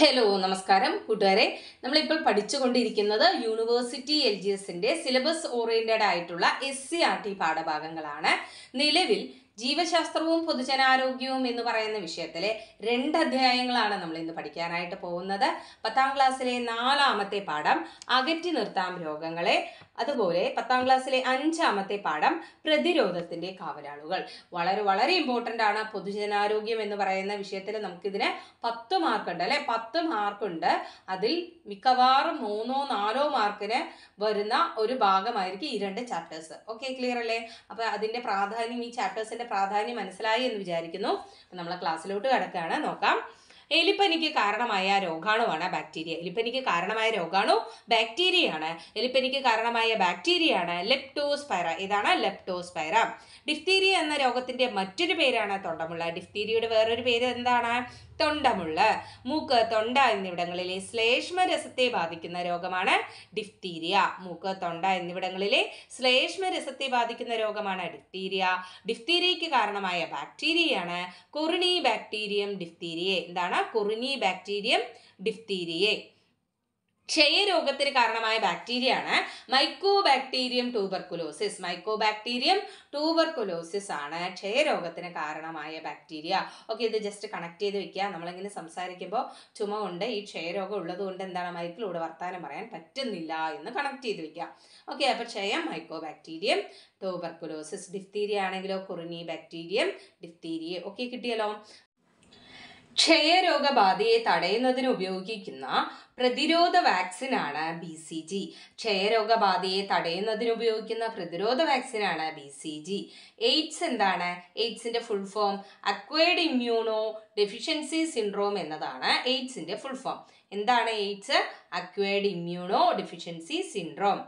Hello നമസ്കാരം കൂട്ടുകാരെ നമ്മളിപ്പോൾ പഠിച്ചുകൊണ്ടിരിക്കുന്നത് യൂണിവേഴ്സിറ്റി എൽ ജി എസിൻ്റെ സിലബസ് ഓറിയൻറ്റഡ് ആയിട്ടുള്ള എസ് സി ആർ ടി പാഠഭാഗങ്ങളാണ് നിലവിൽ ജീവശാസ്ത്രവും പൊതുജനാരോഗ്യവും എന്ന് പറയുന്ന വിഷയത്തിലെ രണ്ട് അധ്യായങ്ങളാണ് നമ്മൾ ഇന്ന് പഠിക്കാനായിട്ട് പോകുന്നത് പത്താം ക്ലാസ്സിലെ നാലാമത്തെ പാഠം അകറ്റി നിർത്താം രോഗങ്ങളെ അതുപോലെ പത്താം ക്ലാസ്സിലെ അഞ്ചാമത്തെ പാഠം പ്രതിരോധത്തിന്റെ കാവലാളുകൾ വളരെ വളരെ ഇമ്പോർട്ടൻ്റ് ആണ് പൊതുജനാരോഗ്യം എന്ന് പറയുന്ന വിഷയത്തിൽ നമുക്കിതിന് പത്ത് മാർക്കുണ്ട് അല്ലെ പത്ത് മാർക്കുണ്ട് അതിൽ മിക്കവാറും മൂന്നോ നാലോ മാർക്കിന് വരുന്ന ഒരു ഭാഗമായിരിക്കും ഈ രണ്ട് ചാപ്റ്റേഴ്സ് ഓക്കെ ക്ലിയർ അല്ലേ അപ്പോൾ അതിന്റെ പ്രാധാന്യം ഈ ചാപ്റ്റേഴ്സിന്റെ പ്രാധാന്യം മനസ്സിലായി എന്ന് വിചാരിക്കുന്നു നമ്മളെ ക്ലാസ്സിലോട്ട് കിടക്കുകയാണ് നോക്കാം എലിപ്പനിക്ക് കാരണമായ രോഗാണുവാണ് ബാക്ടീരിയ എലിപ്പനിക്ക് കാരണമായ രോഗാണു ബാക്ടീരിയയാണ് എലിപ്പനിക്ക് കാരണമായ ബാക്ടീരിയയാണ് ലെപ്റ്റോസ്പൈറ ഇതാണ് ലെപ്റ്റോസ്പൈറ ഡിഫ്തീരിയ എന്ന രോഗത്തിന്റെ മറ്റൊരു പേരാണ് തൊണ്ടമുള്ള ഡിഫ്തീരിയയുടെ വേറൊരു പേര് എന്താണ് തൊണ്ടമുള്ള മൂക്ക് തൊണ്ട എന്നിവിടങ്ങളിലെ രസത്തെ ബാധിക്കുന്ന രോഗമാണ് ഡിഫ്തീരിയ മൂക്ക് തൊണ്ട എന്നിവിടങ്ങളിലെ രസത്തെ ബാധിക്കുന്ന രോഗമാണ് ഡിഫ്തീരിയ ഡിഫ്തീരിയയ്ക്ക് കാരണമായ ബാക്ടീരിയയാണ് കുറിനി ബാക്ടീരിയം ഡിഫ്തീരിയെ എന്താണ് കുറിനി ബാക്ടീരിയം ഡിഫ്തീരിയെ ക്ഷയരോഗത്തിന് കാരണമായ ബാക്ടീരിയ ആണ് mycobacterium tuberculosis mycobacterium ആണ് ക്ഷയരോഗത്തിന് കാരണമായ ബാക്ടീരിയ ഓക്കെ ഇത് ജസ്റ്റ് കണക്ട് ചെയ്ത് വെക്കുക നമ്മളിങ്ങനെ സംസാരിക്കുമ്പോൾ ചുമ കൊണ്ട് ഈ ക്ഷയരോഗം ഉള്ളത് കൊണ്ട് എന്താണ് മൈക്കിലൂടെ വർത്താനം പറയാൻ പറ്റുന്നില്ല എന്ന് കണക്ട് ചെയ്ത് വെക്കുക ഓക്കെ അപ്പോൾ ക്ഷയം മൈക്കോ ബാക്ടീരിയം ഡിഫ്തീരിയ ആണെങ്കിലോ കുറിനി ബാക്ടീരിയം ഡിഫ്തീരിയ ഒക്കെ കിട്ടിയല്ലോ ക്ഷയരോഗബാധയെ തടയുന്നതിന് ഉപയോഗിക്കുന്ന പ്രതിരോധ വാക്സിനാണ് ബി സി ജി ക്ഷയരോഗബാധയെ തടയുന്നതിന് ഉപയോഗിക്കുന്ന പ്രതിരോധ വാക്സിനാണ് ബി സി ജി എയ്ഡ്സ് എന്താണ് എയ്ഡ്സിൻ്റെ full form acquired immunodeficiency syndrome എന്നതാണ് എയ്ഡ്സിൻ്റെ ഫുൾ ഫോം എന്താണ് AIDS acquired immunodeficiency syndrome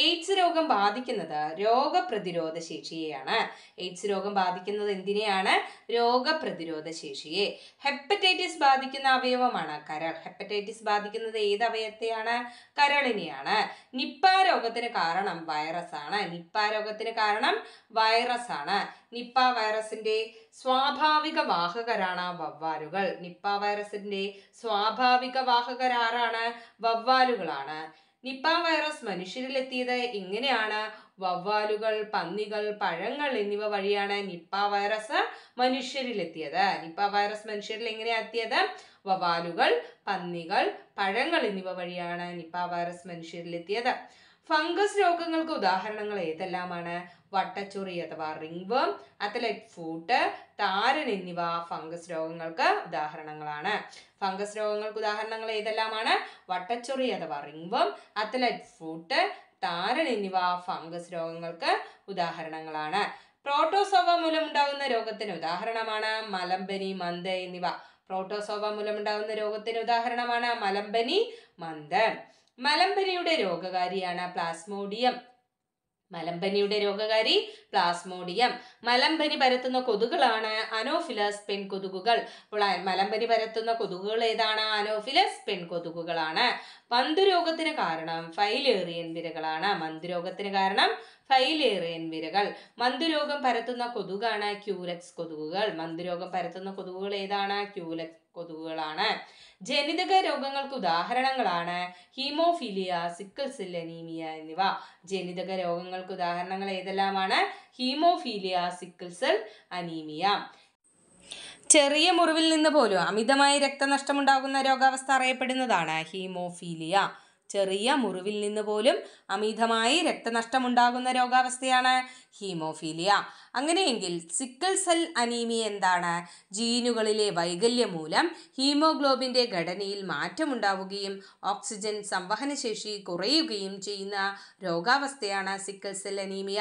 AIDS രോഗം ബാധിക്കുന്നത് രോഗപ്രതിരോധ ശേഷിയെയാണ് എയ്ഡ്സ് രോഗം ബാധിക്കുന്നത് എന്തിനെയാണ് രോഗപ്രതിരോധ ശേഷിയെ ഹെപ്പറ്റൈറ്റിസ് ബാധിക്കുന്ന അവയവമാണ് കരൾ ഹെപ്പറ്റൈറ്റിസ് ബാധിക്കുന്നത് ഏത് അവയവത്തെയാണ് കരളിനെയാണ് നിപ്പ രോഗത്തിന് കാരണം വൈറസ് ആണ് നിപ്പ രോഗത്തിന് കാരണം വൈറസ് ആണ് നിപ്പ വൈറസിന്റെ സ്വാഭാവിക വാഹകരാണ് വവ്വാലുകൾ നിപ്പ വൈറസിന്റെ സ്വാഭാവിക വാഹകരാരാണ് വവ്വാലുകളാണ് നിപ്പ വൈറസ് മനുഷ്യരിലെത്തിയത് ഇങ്ങനെയാണ് വവ്വാലുകൾ പന്നികൾ പഴങ്ങൾ എന്നിവ വഴിയാണ് നിപ്പ വൈറസ് മനുഷ്യരിലെത്തിയത് നിപ്പ വൈറസ് മനുഷ്യരിൽ എങ്ങനെയാ എത്തിയത് വവ്വാലുകൾ പന്നികൾ പഴങ്ങൾ എന്നിവ വഴിയാണ് നിപ്പ വൈറസ് മനുഷ്യരിലെത്തിയത് ഫംഗസ് രോഗങ്ങൾക്ക് ഉദാഹരണങ്ങൾ ഏതെല്ലാമാണ് വട്ടച്ചൊറി അഥവാ റിംഗ്വം അത്ലറ്റ് ഫൂട്ട് താരൻ എന്നിവ ഫംഗസ് രോഗങ്ങൾക്ക് ഉദാഹരണങ്ങളാണ് ഫംഗസ് രോഗങ്ങൾക്ക് ഉദാഹരണങ്ങൾ ഏതെല്ലാമാണ് വട്ടച്ചൊറി അഥവാ റിംഗ്വം അത്ലറ്റ് ഫൂട്ട് താരൻ എന്നിവ ഫംഗസ് രോഗങ്ങൾക്ക് ഉദാഹരണങ്ങളാണ് പ്രോട്ടോസോവ മൂലമുണ്ടാകുന്ന രോഗത്തിന് ഉദാഹരണമാണ് മലമ്പനി മന്ത് എന്നിവ പ്രോട്ടോസോവ മൂലമുണ്ടാകുന്ന രോഗത്തിന് ഉദാഹരണമാണ് മലമ്പനി മന്ത് മലമ്പനിയുടെ രോഗകാരിയാണ് പ്ലാസ്മോഡിയം മലമ്പനിയുടെ രോഗകാരി പ്ലാസ്മോഡിയം മലമ്പനി പരത്തുന്ന കൊതുകുകളാണ് അനോഫിലസ് പെൺകൊതുകുകൾ അപ്പോൾ മലമ്പനി പരത്തുന്ന കൊതുകുകൾ ഏതാണ് അനോഫിലസ് പെൺകൊതുകുകളാണ് പന്തുരോഗത്തിന് കാരണം ഫൈലേറിയൻ വിരകളാണ് മന്തുരോഗത്തിന് കാരണം ഫൈലേറിയൻ വിരകൾ മന്തുരോഗം പരത്തുന്ന കൊതുകാണ് ക്യൂലക്സ് കൊതുകുകൾ മന്തുരോഗം പരത്തുന്ന കൊതുകുകൾ ഏതാണ് ക്യൂലക്സ് കൊതുകുകളാണ് ജനിതക രോഗങ്ങൾക്ക് ഉദാഹരണങ്ങളാണ് ഹീമോഫീലിയ സിക്കിൾ സെൽ അനീമിയ എന്നിവ ജനിതക രോഗങ്ങൾക്ക് ഉദാഹരണങ്ങൾ ഏതെല്ലാമാണ് ഹീമോഫീലിയ സിക്കിൾ സെൽ അനീമിയ ചെറിയ മുറിവിൽ നിന്ന് പോലും അമിതമായി രക്തനഷ്ടമുണ്ടാകുന്ന രോഗാവസ്ഥ അറിയപ്പെടുന്നതാണ് ഹീമോഫീലിയ ചെറിയ മുറിവിൽ നിന്ന് പോലും അമിതമായി രക്തനഷ്ടമുണ്ടാകുന്ന രോഗാവസ്ഥയാണ് ഹീമോഫീലിയ അങ്ങനെയെങ്കിൽ സിക്കൽ സെൽ അനീമിയ എന്താണ് ജീനുകളിലെ വൈകല്യം മൂലം ഹീമോഗ്ലോബിൻ്റെ ഘടനയിൽ മാറ്റമുണ്ടാവുകയും ഓക്സിജൻ സംവഹനശേഷി കുറയുകയും ചെയ്യുന്ന രോഗാവസ്ഥയാണ് സിക്കൽ സെൽ അനീമിയ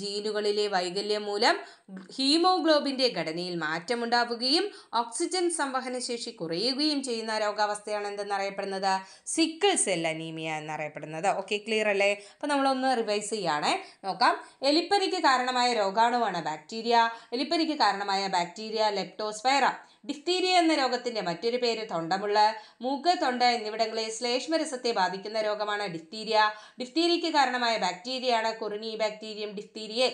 ജീനുകളിലെ വൈകല്യം മൂലം ഹീമോഗ്ലോബിൻ്റെ ഘടനയിൽ മാറ്റമുണ്ടാവുകയും ഓക്സിജൻ സംവഹനശേഷി കുറയുകയും ചെയ്യുന്ന രോഗാവസ്ഥയാണ് എന്തെന്നറിയപ്പെടുന്നത് സിക്കിൾ സെൽ അനീമിയ എന്നറിയപ്പെടുന്നത് ഓക്കെ ക്ലിയർ അല്ലേ അപ്പോൾ നമ്മളൊന്ന് റിവൈസ് ചെയ്യുകയാണേ നോക്കാം എലിപ്പനി എലിപ്പനിക്ക് കാരണമായ രോഗാണുവാണ് ബാക്ടീരിയ എലിപ്പനിക്ക് കാരണമായ ബാക്ടീരിയ ലെപ്റ്റോസ്പൈറ ഡിഫ്തീരിയ എന്ന രോഗത്തിന്റെ മറ്റൊരു പേര് തൊണ്ടമുള്ള മൂക്ക് തൊണ്ട എന്നിവിടങ്ങളെ ശ്ലേഷ്മരസത്തെ ബാധിക്കുന്ന രോഗമാണ് ഡിഫ്തീരിയ ഡിഫ്തീരിയയ്ക്ക് കാരണമായ ബാക്ടീരിയയാണ് കൊറിനി ബാക്ടീരിയം ഡിഫ്തീരിയെ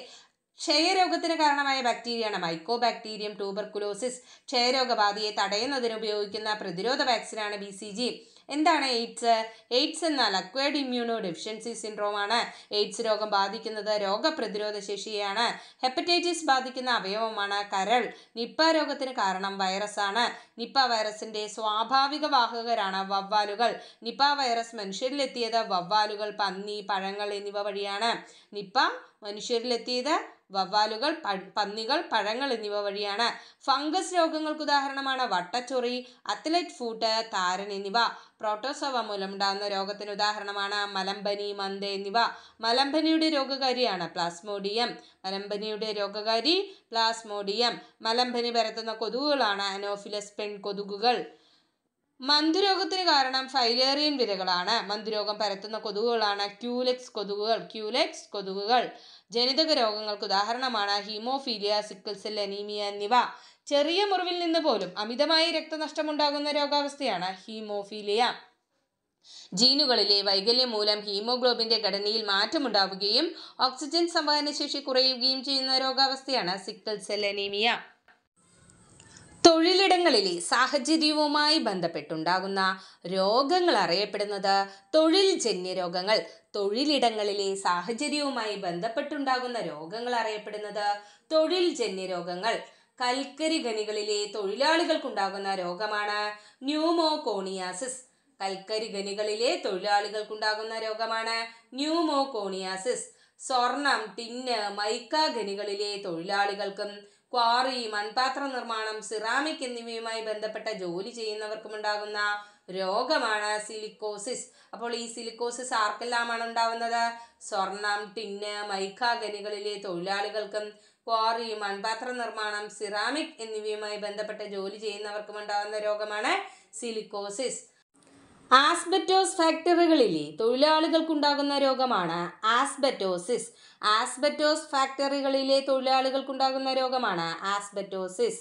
ക്ഷയരോഗത്തിന് കാരണമായ ബാക്ടീരിയയാണ് മൈക്കോ ബാക്ടീരിയം ട്യൂബർകുലോസിസ് ക്ഷയരോഗബാധയെ തടയുന്നതിന് ഉപയോഗിക്കുന്ന പ്രതിരോധ വാക്സിനാണ് ബി സി ജി എന്താണ് എയ്ഡ്സ് എയ്ഡ്സ് എന്നാൽ അക്വേർഡ് ഇമ്മ്യൂണോ ഡെഫിഷ്യൻസി സിൻഡ്രോം ആണ് എയ്ഡ്സ് രോഗം ബാധിക്കുന്നത് രോഗപ്രതിരോധ ശേഷിയാണ് ഹെപ്പറ്റൈറ്റിസ് ബാധിക്കുന്ന അവയവമാണ് കരൾ നിപ്പ രോഗത്തിന് കാരണം വൈറസാണ് നിപ്പ വൈറസിന്റെ സ്വാഭാവിക വാഹകരാണ് വവ്വാലുകൾ നിപ്പ വൈറസ് മനുഷ്യരിലെത്തിയത് വവ്വാലുകൾ പന്നി പഴങ്ങൾ എന്നിവ വഴിയാണ് നിപ്പ മനുഷ്യരിലെത്തിയത് വവ്വാലുകൾ പന്നികൾ പഴങ്ങൾ എന്നിവ വഴിയാണ് ഫംഗസ് രോഗങ്ങൾക്ക് ഉദാഹരണമാണ് വട്ടച്ചൊറി അത്ലറ്റ് ഫൂട്ട് താരൻ എന്നിവ മൂലം ഉണ്ടാകുന്ന രോഗത്തിന് ഉദാഹരണമാണ് മലമ്പനി മന്ത എന്നിവ മലമ്പനിയുടെ രോഗകാരിയാണ് പ്ലാസ്മോഡിയം മലമ്പനിയുടെ രോഗകാരി പ്ലാസ്മോഡിയം മലമ്പനി പരത്തുന്ന കൊതുകുകളാണ് അനോഫിലസ് പെൺ കൊതുകുകൾ മന്തുരോഗത്തിന് കാരണം ഫൈലേറിയൻ വിരകളാണ് മന്തുരോഗം പരത്തുന്ന കൊതുകുകളാണ് ക്യൂലെക്സ് കൊതുകുകൾ ക്യൂലെക്സ് കൊതുകുകൾ ജനിതക രോഗങ്ങൾക്ക് ഉദാഹരണമാണ് ഹീമോഫീലിയ സിക്കിൾ അനീമിയ എന്നിവ ചെറിയ മുറിവിൽ നിന്ന് പോലും അമിതമായി രക്തനഷ്ടമുണ്ടാകുന്ന രോഗാവസ്ഥയാണ് ഹീമോഫീലിയ ജീനുകളിലെ വൈകല്യം മൂലം ഹീമോഗ്ലോബിന്റെ ഘടനയിൽ മാറ്റമുണ്ടാവുകയും ഓക്സിജൻ സംവഹന ശേഷി കുറയുകയും ചെയ്യുന്ന രോഗാവസ്ഥയാണ് സിക്കിൾ അനീമിയ തൊഴിലിടങ്ങളിലെ സാഹചര്യവുമായി ബന്ധപ്പെട്ടുണ്ടാകുന്ന രോഗങ്ങൾ അറിയപ്പെടുന്നത് തൊഴിൽ ജന്യ രോഗങ്ങൾ തൊഴിലിടങ്ങളിലെ സാഹചര്യവുമായി ബന്ധപ്പെട്ടുണ്ടാകുന്ന രോഗങ്ങൾ അറിയപ്പെടുന്നത് തൊഴിൽ ജന്യ രോഗങ്ങൾ കൽക്കരി ഖനികളിലെ തൊഴിലാളികൾക്കുണ്ടാകുന്ന രോഗമാണ് ന്യൂമോകോണിയാസിസ് കൽക്കരി ഖനികളിലെ തൊഴിലാളികൾക്കുണ്ടാകുന്ന രോഗമാണ് ന്യൂമോകോണിയാസിസ് സ്വർണം ടിന്ന് മൈക്ക ഖനികളിലെ തൊഴിലാളികൾക്കും ക്വാറി മൺപാത്ര നിർമ്മാണം സിറാമിക് എന്നിവയുമായി ബന്ധപ്പെട്ട ജോലി ചെയ്യുന്നവർക്കും ഉണ്ടാകുന്ന രോഗമാണ് സിലിക്കോസിസ് അപ്പോൾ ഈ സിലിക്കോസിസ് ആർക്കെല്ലാമാണ് ഉണ്ടാവുന്നത് സ്വർണം ടിന്ന് മൈക്ക തൊഴിലാളികൾക്കും ക്വാറി മൺപാത്ര നിർമ്മാണം സിറാമിക് എന്നിവയുമായി ബന്ധപ്പെട്ട ജോലി ചെയ്യുന്നവർക്കും ഉണ്ടാകുന്ന രോഗമാണ് സിലിക്കോസിസ് ആസ്ബറ്റോസ് ഫാക്ടറികളിലെ തൊഴിലാളികൾക്കുണ്ടാകുന്ന രോഗമാണ് ആസ്ബറ്റോസിസ് ആസ്ബറ്റോസ് ഫാക്ടറികളിലെ തൊഴിലാളികൾക്കുണ്ടാകുന്ന രോഗമാണ് ആസ്ബറ്റോസിസ്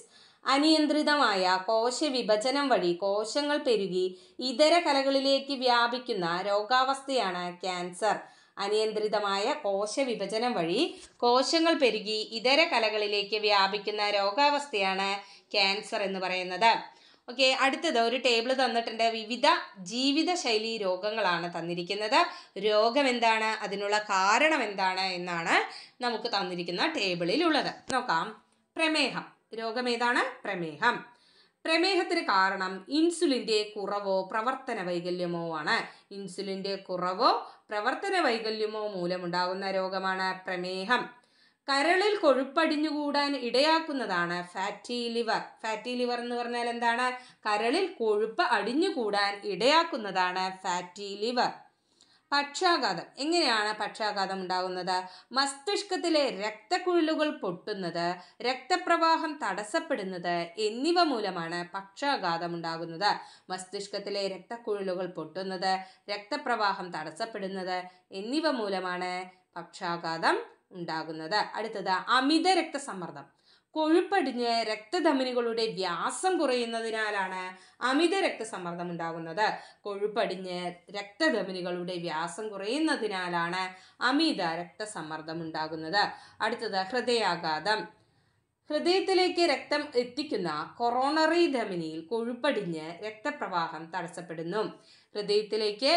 അനിയന്ത്രിതമായ കോശ വിഭജനം വഴി കോശങ്ങൾ പെരുകി ഇതര കലകളിലേക്ക് വ്യാപിക്കുന്ന രോഗാവസ്ഥയാണ് ക്യാൻസർ അനിയന്ത്രിതമായ കോശ വിഭജനം വഴി കോശങ്ങൾ പെരുകി ഇതര കലകളിലേക്ക് വ്യാപിക്കുന്ന രോഗാവസ്ഥയാണ് ക്യാൻസർ എന്ന് പറയുന്നത് ഓക്കെ അടുത്തത് ഒരു ടേബിൾ തന്നിട്ടുണ്ട് വിവിധ ജീവിതശൈലി രോഗങ്ങളാണ് തന്നിരിക്കുന്നത് രോഗം എന്താണ് അതിനുള്ള കാരണം എന്താണ് എന്നാണ് നമുക്ക് തന്നിരിക്കുന്ന ടേബിളിലുള്ളത് നോക്കാം പ്രമേഹം രോഗം ഏതാണ് പ്രമേഹം പ്രമേഹത്തിന് കാരണം ഇൻസുലിൻ്റെ കുറവോ പ്രവർത്തന വൈകല്യമോ ആണ് ഇൻസുലിൻ്റെ കുറവോ പ്രവർത്തന വൈകല്യമോ മൂലമുണ്ടാകുന്ന രോഗമാണ് പ്രമേഹം കരളിൽ കൊഴുപ്പടിഞ്ഞുകൂടാൻ ഇടയാക്കുന്നതാണ് ഫാറ്റി ലിവർ ഫാറ്റി ലിവർ എന്ന് പറഞ്ഞാൽ എന്താണ് കരളിൽ കൊഴുപ്പ് അടിഞ്ഞുകൂടാൻ ഇടയാക്കുന്നതാണ് ഫാറ്റി ലിവർ പക്ഷാഘാതം എങ്ങനെയാണ് പക്ഷാഘാതം ഉണ്ടാകുന്നത് മസ്തിഷ്കത്തിലെ രക്തക്കുഴലുകൾ പൊട്ടുന്നത് രക്തപ്രവാഹം തടസ്സപ്പെടുന്നത് എന്നിവ മൂലമാണ് പക്ഷാഘാതം ഉണ്ടാകുന്നത് മസ്തിഷ്കത്തിലെ രക്തക്കുഴലുകൾ പൊട്ടുന്നത് രക്തപ്രവാഹം തടസ്സപ്പെടുന്നത് എന്നിവ മൂലമാണ് പക്ഷാഘാതം ഉണ്ടാകുന്നത് അടുത്തത് അമിത രക്തസമ്മർദ്ദം കൊഴുപ്പടിഞ്ഞ് രക്തധമനികളുടെ വ്യാസം കുറയുന്നതിനാലാണ് അമിത രക്തസമ്മർദ്ദം ഉണ്ടാകുന്നത് കൊഴുപ്പടിഞ്ഞ് രക്തധമനികളുടെ വ്യാസം കുറയുന്നതിനാലാണ് അമിത രക്തസമ്മർദ്ദം ഉണ്ടാകുന്നത് അടുത്തത് ഹൃദയാഘാതം ഹൃദയത്തിലേക്ക് രക്തം എത്തിക്കുന്ന കൊറോണറി ധമനിയിൽ കൊഴുപ്പടിഞ്ഞ് രക്തപ്രവാഹം തടസ്സപ്പെടുന്നു ഹൃദയത്തിലേക്ക്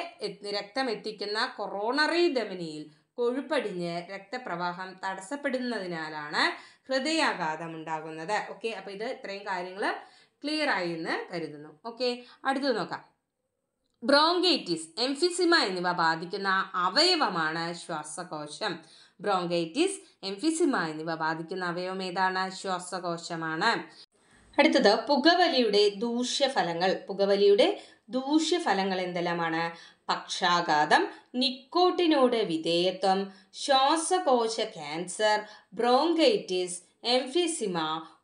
രക്തം എത്തിക്കുന്ന കൊറോണറി ധമനിയിൽ കൊഴുപ്പടിഞ്ഞ് രക്തപ്രവാഹം തടസ്സപ്പെടുന്നതിനാലാണ് ഹൃദയാഘാതം ഉണ്ടാകുന്നത് ഓക്കെ അപ്പോൾ ഇത് ഇത്രയും കാര്യങ്ങൾ ക്ലിയർ ആയി എന്ന് കരുതുന്നു ഓക്കെ അടുത്തത് നോക്കാം ബ്രോങ്കൈറ്റിസ് എംഫിസിമ എന്നിവ ബാധിക്കുന്ന അവയവമാണ് ശ്വാസകോശം ബ്രോങ്കൈറ്റിസ് എംഫിസിമ എന്നിവ ബാധിക്കുന്ന അവയവം ഏതാണ് ശ്വാസകോശമാണ് അടുത്തത് പുകവലിയുടെ ദൂഷ്യഫലങ്ങൾ പുകവലിയുടെ ദൂഷ്യഫലങ്ങൾ എന്തെല്ലാമാണ് പക്ഷാഘാതം നിക്കോട്ടിനോട് വിധേയത്വം ശ്വാസകോശ ക്യാൻസർ ബ്രോങ്കൈറ്റിസ് എംഫിസിമ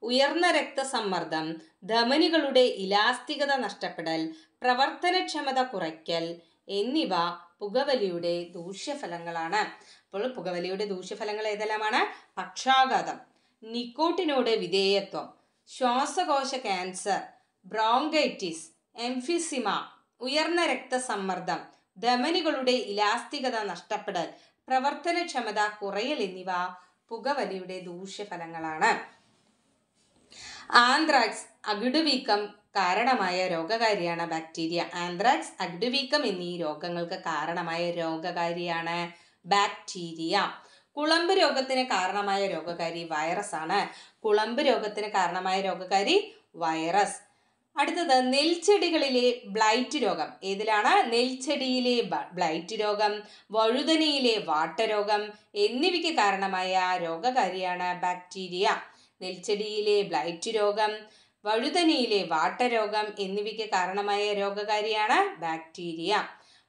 ഉയർന്ന രക്തസമ്മർദ്ദം ധമനികളുടെ ഇലാസ്തികത നഷ്ടപ്പെടൽ പ്രവർത്തനക്ഷമത കുറയ്ക്കൽ എന്നിവ പുകവലിയുടെ ദൂഷ്യഫലങ്ങളാണ് അപ്പോൾ പുകവലിയുടെ ദൂഷ്യഫലങ്ങൾ ഏതെല്ലാമാണ് പക്ഷാഘാതം നിക്കോട്ടിനോട് വിധേയത്വം ശ്വാസകോശ ക്യാൻസർ ബ്രോങ്കൈറ്റിസ് എംഫിസിമ ഉയർന്ന രക്തസമ്മർദ്ദം ധമനികളുടെ ഇലാസ്തികത നഷ്ടപ്പെടൽ പ്രവർത്തനക്ഷമത കുറയൽ എന്നിവ പുകവലിയുടെ ദൂഷ്യഫലങ്ങളാണ് ആന്ത്രാക്സ് അകിടുവീക്കം കാരണമായ രോഗകാരിയാണ് ബാക്ടീരിയ ആന്ത്രാക്സ് അകിടുവീക്കം എന്നീ രോഗങ്ങൾക്ക് കാരണമായ രോഗകാരിയാണ് ബാക്ടീരിയ കുളമ്പ് രോഗത്തിന് കാരണമായ രോഗകാരി വൈറസ് ആണ് കുളമ്പ് രോഗത്തിന് കാരണമായ രോഗകാരി വൈറസ് അടുത്തത് നെൽച്ചെടികളിലെ ബ്ലൈറ്റ് രോഗം ഏതിലാണ് നെൽച്ചെടിയിലെ ബ്ലൈറ്റ് രോഗം വഴുതനയിലെ വാട്ടരോഗം എന്നിവയ്ക്ക് കാരണമായ രോഗകാരിയാണ് ബാക്ടീരിയ നെൽച്ചെടിയിലെ ബ്ലൈറ്റ് രോഗം വഴുതനയിലെ വാട്ടരോഗം എന്നിവയ്ക്ക് കാരണമായ രോഗകാരിയാണ് ബാക്ടീരിയ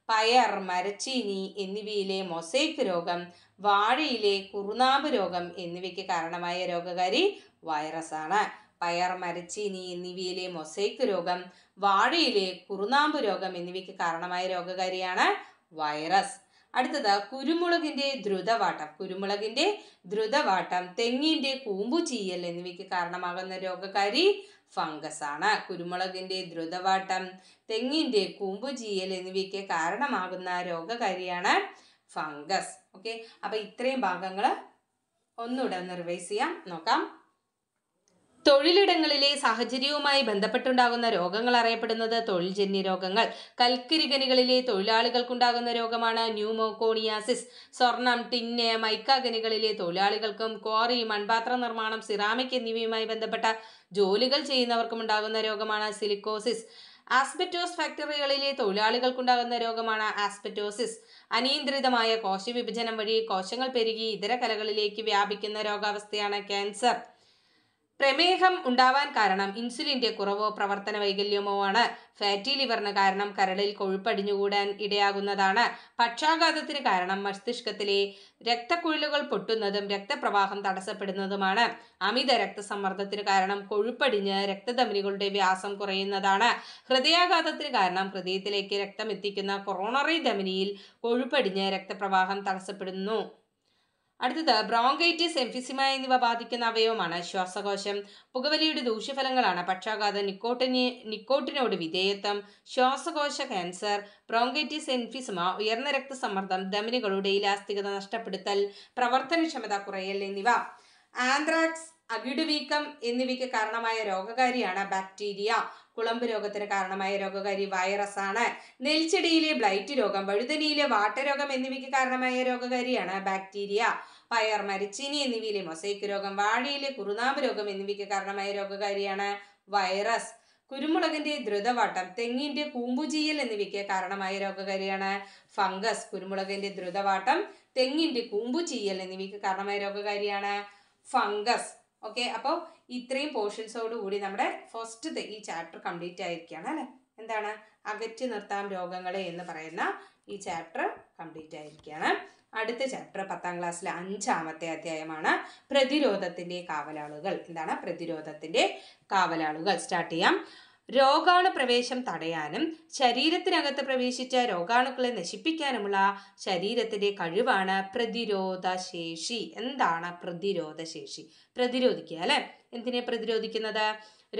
പയർ മരച്ചീനി എന്നിവയിലെ മൊസൈക്ക് രോഗം വാഴയിലെ കുറുനാമ്പ് രോഗം എന്നിവയ്ക്ക് കാരണമായ രോഗകാരി വൈറസാണ് പയർ മരച്ചീനി എന്നിവയിലെ മൊസൈക്ക് രോഗം വാഴയിലെ കുറുനാമ്പ് രോഗം എന്നിവയ്ക്ക് കാരണമായ രോഗകാരിയാണ് വൈറസ് അടുത്തത് കുരുമുളകിൻ്റെ ദ്രുതവാട്ടം കുരുമുളകിൻ്റെ ദ്രുതവാട്ടം തെങ്ങിൻ്റെ കൂമ്പു ചീയൽ എന്നിവയ്ക്ക് കാരണമാകുന്ന രോഗകാരി ഫംഗസ് ആണ് കുരുമുളകിൻ്റെ ദ്രുതവാട്ടം തെങ്ങിൻ്റെ കൂമ്പു ചീയൽ എന്നിവയ്ക്ക് കാരണമാകുന്ന രോഗകാരിയാണ് ഫംഗസ് ഓക്കെ അപ്പോൾ ഇത്രയും ഭാഗങ്ങൾ ഒന്നുകൂടെ ഒന്ന് റിവൈസ് ചെയ്യാം നോക്കാം തൊഴിലിടങ്ങളിലെ സാഹചര്യവുമായി ബന്ധപ്പെട്ടുണ്ടാകുന്ന രോഗങ്ങൾ അറിയപ്പെടുന്നത് തൊഴിൽജന്യ രോഗങ്ങൾ കൽക്കരിഖനികളിലെ തൊഴിലാളികൾക്കുണ്ടാകുന്ന രോഗമാണ് ന്യൂമോകോണിയാസിസ് സ്വർണം ടിന്ന് മൈക്കാഗനികളിലെ തൊഴിലാളികൾക്കും ക്വാറി മൺപാത്ര നിർമ്മാണം സിറാമിക് എന്നിവയുമായി ബന്ധപ്പെട്ട ജോലികൾ ചെയ്യുന്നവർക്കും ഉണ്ടാകുന്ന രോഗമാണ് സിലിക്കോസിസ് ആസ്പെറ്റോസ് ഫാക്ടറികളിലെ തൊഴിലാളികൾക്കുണ്ടാകുന്ന രോഗമാണ് ആസ്ബറ്റോസിസ് അനിയന്ത്രിതമായ കോശവിഭജനം വഴി കോശങ്ങൾ പെരുകി ഇതര കലകളിലേക്ക് വ്യാപിക്കുന്ന രോഗാവസ്ഥയാണ് ക്യാൻസർ പ്രമേഹം ഉണ്ടാവാൻ കാരണം ഇൻസുലിന്റെ കുറവോ പ്രവർത്തന വൈകല്യമോ ആണ് ഫാറ്റി ലിവറിന് കാരണം കരളിൽ കൊഴുപ്പടിഞ്ഞുകൂടാൻ ഇടയാകുന്നതാണ് പക്ഷാഘാതത്തിന് കാരണം മസ്തിഷ്കത്തിലെ രക്തക്കുഴലുകൾ പൊട്ടുന്നതും രക്തപ്രവാഹം തടസ്സപ്പെടുന്നതുമാണ് അമിത രക്തസമ്മർദ്ദത്തിന് കാരണം കൊഴുപ്പടിഞ്ഞ് രക്തധമനികളുടെ വ്യാസം കുറയുന്നതാണ് ഹൃദയാഘാതത്തിന് കാരണം ഹൃദയത്തിലേക്ക് രക്തം എത്തിക്കുന്ന കൊറോണറി ധമനിയിൽ കൊഴുപ്പടിഞ്ഞ് രക്തപ്രവാഹം തടസ്സപ്പെടുന്നു അടുത്തത് ബ്രോങ്കൈറ്റിസ് എംഫിസിമ എന്നിവ ബാധിക്കുന്ന അവയവമാണ് ശ്വാസകോശം പുകവലിയുടെ ദൂഷ്യഫലങ്ങളാണ് പക്ഷാഘാതം നിക്കോട്ടിനി നിക്കോട്ടിനോട് വിധേയത്വം ശ്വാസകോശ ക്യാൻസർ ബ്രോങ്കൈറ്റിസ് എംഫിസിമ ഉയർന്ന രക്തസമ്മർദ്ദം ധമനികളുടെ ഇലാസ്തികത നഷ്ടപ്പെടുത്തൽ പ്രവർത്തനക്ഷമത കുറയൽ എന്നിവ ആന്ത്രാക്സ് വീക്കം എന്നിവയ്ക്ക് കാരണമായ രോഗകാരിയാണ് ബാക്ടീരിയ കുളമ്പ് രോഗത്തിന് കാരണമായ രോഗകാരി വൈറസ് ആണ് നെൽച്ചെടിയിലെ ബ്ലൈറ്റ് രോഗം വഴുതനയിലെ വാട്ടരോഗം എന്നിവയ്ക്ക് കാരണമായ രോഗകാരിയാണ് ബാക്ടീരിയ പയർ മരച്ചീനി എന്നിവയിലെ മൊസൈക്ക് രോഗം വാഴയിലെ കുറുനാമ്പ് രോഗം എന്നിവയ്ക്ക് കാരണമായ രോഗകാരിയാണ് വൈറസ് കുരുമുളകിന്റെ ദ്രുതവാട്ടം തെങ്ങിന്റെ കൂമ്പുചീയൽ എന്നിവയ്ക്ക് കാരണമായ രോഗകാരിയാണ് ഫംഗസ് കുരുമുളകിന്റെ ദ്രുതവാട്ടം തെങ്ങിന്റെ കൂമ്പുചീയൽ എന്നിവയ്ക്ക് കാരണമായ രോഗകാരിയാണ് ഫംഗസ് ഓക്കെ അപ്പോൾ ഇത്രയും പോർഷൻസോടുകൂടി നമ്മുടെ ഫസ്റ്റ് ഈ ചാപ്റ്റർ കംപ്ലീറ്റ് ആയിരിക്കുകയാണ് അല്ലേ എന്താണ് അകറ്റി നിർത്താൻ രോഗങ്ങളെ എന്ന് പറയുന്ന ഈ ചാപ്റ്റർ കംപ്ലീറ്റ് ആയിരിക്കുകയാണ് അടുത്ത ചാപ്റ്റർ പത്താം ക്ലാസ്സിലെ അഞ്ചാമത്തെ അധ്യായമാണ് പ്രതിരോധത്തിൻ്റെ കാവലാളുകൾ എന്താണ് പ്രതിരോധത്തിൻ്റെ കാവലാളുകൾ സ്റ്റാർട്ട് ചെയ്യാം രോഗാണു പ്രവേശം തടയാനും ശരീരത്തിനകത്ത് പ്രവേശിച്ച രോഗാണുക്കളെ നശിപ്പിക്കാനുമുള്ള ശരീരത്തിൻ്റെ കഴിവാണ് പ്രതിരോധശേഷി എന്താണ് പ്രതിരോധശേഷി പ്രതിരോധിക്കുക അല്ലേ എന്തിനെ പ്രതിരോധിക്കുന്നത്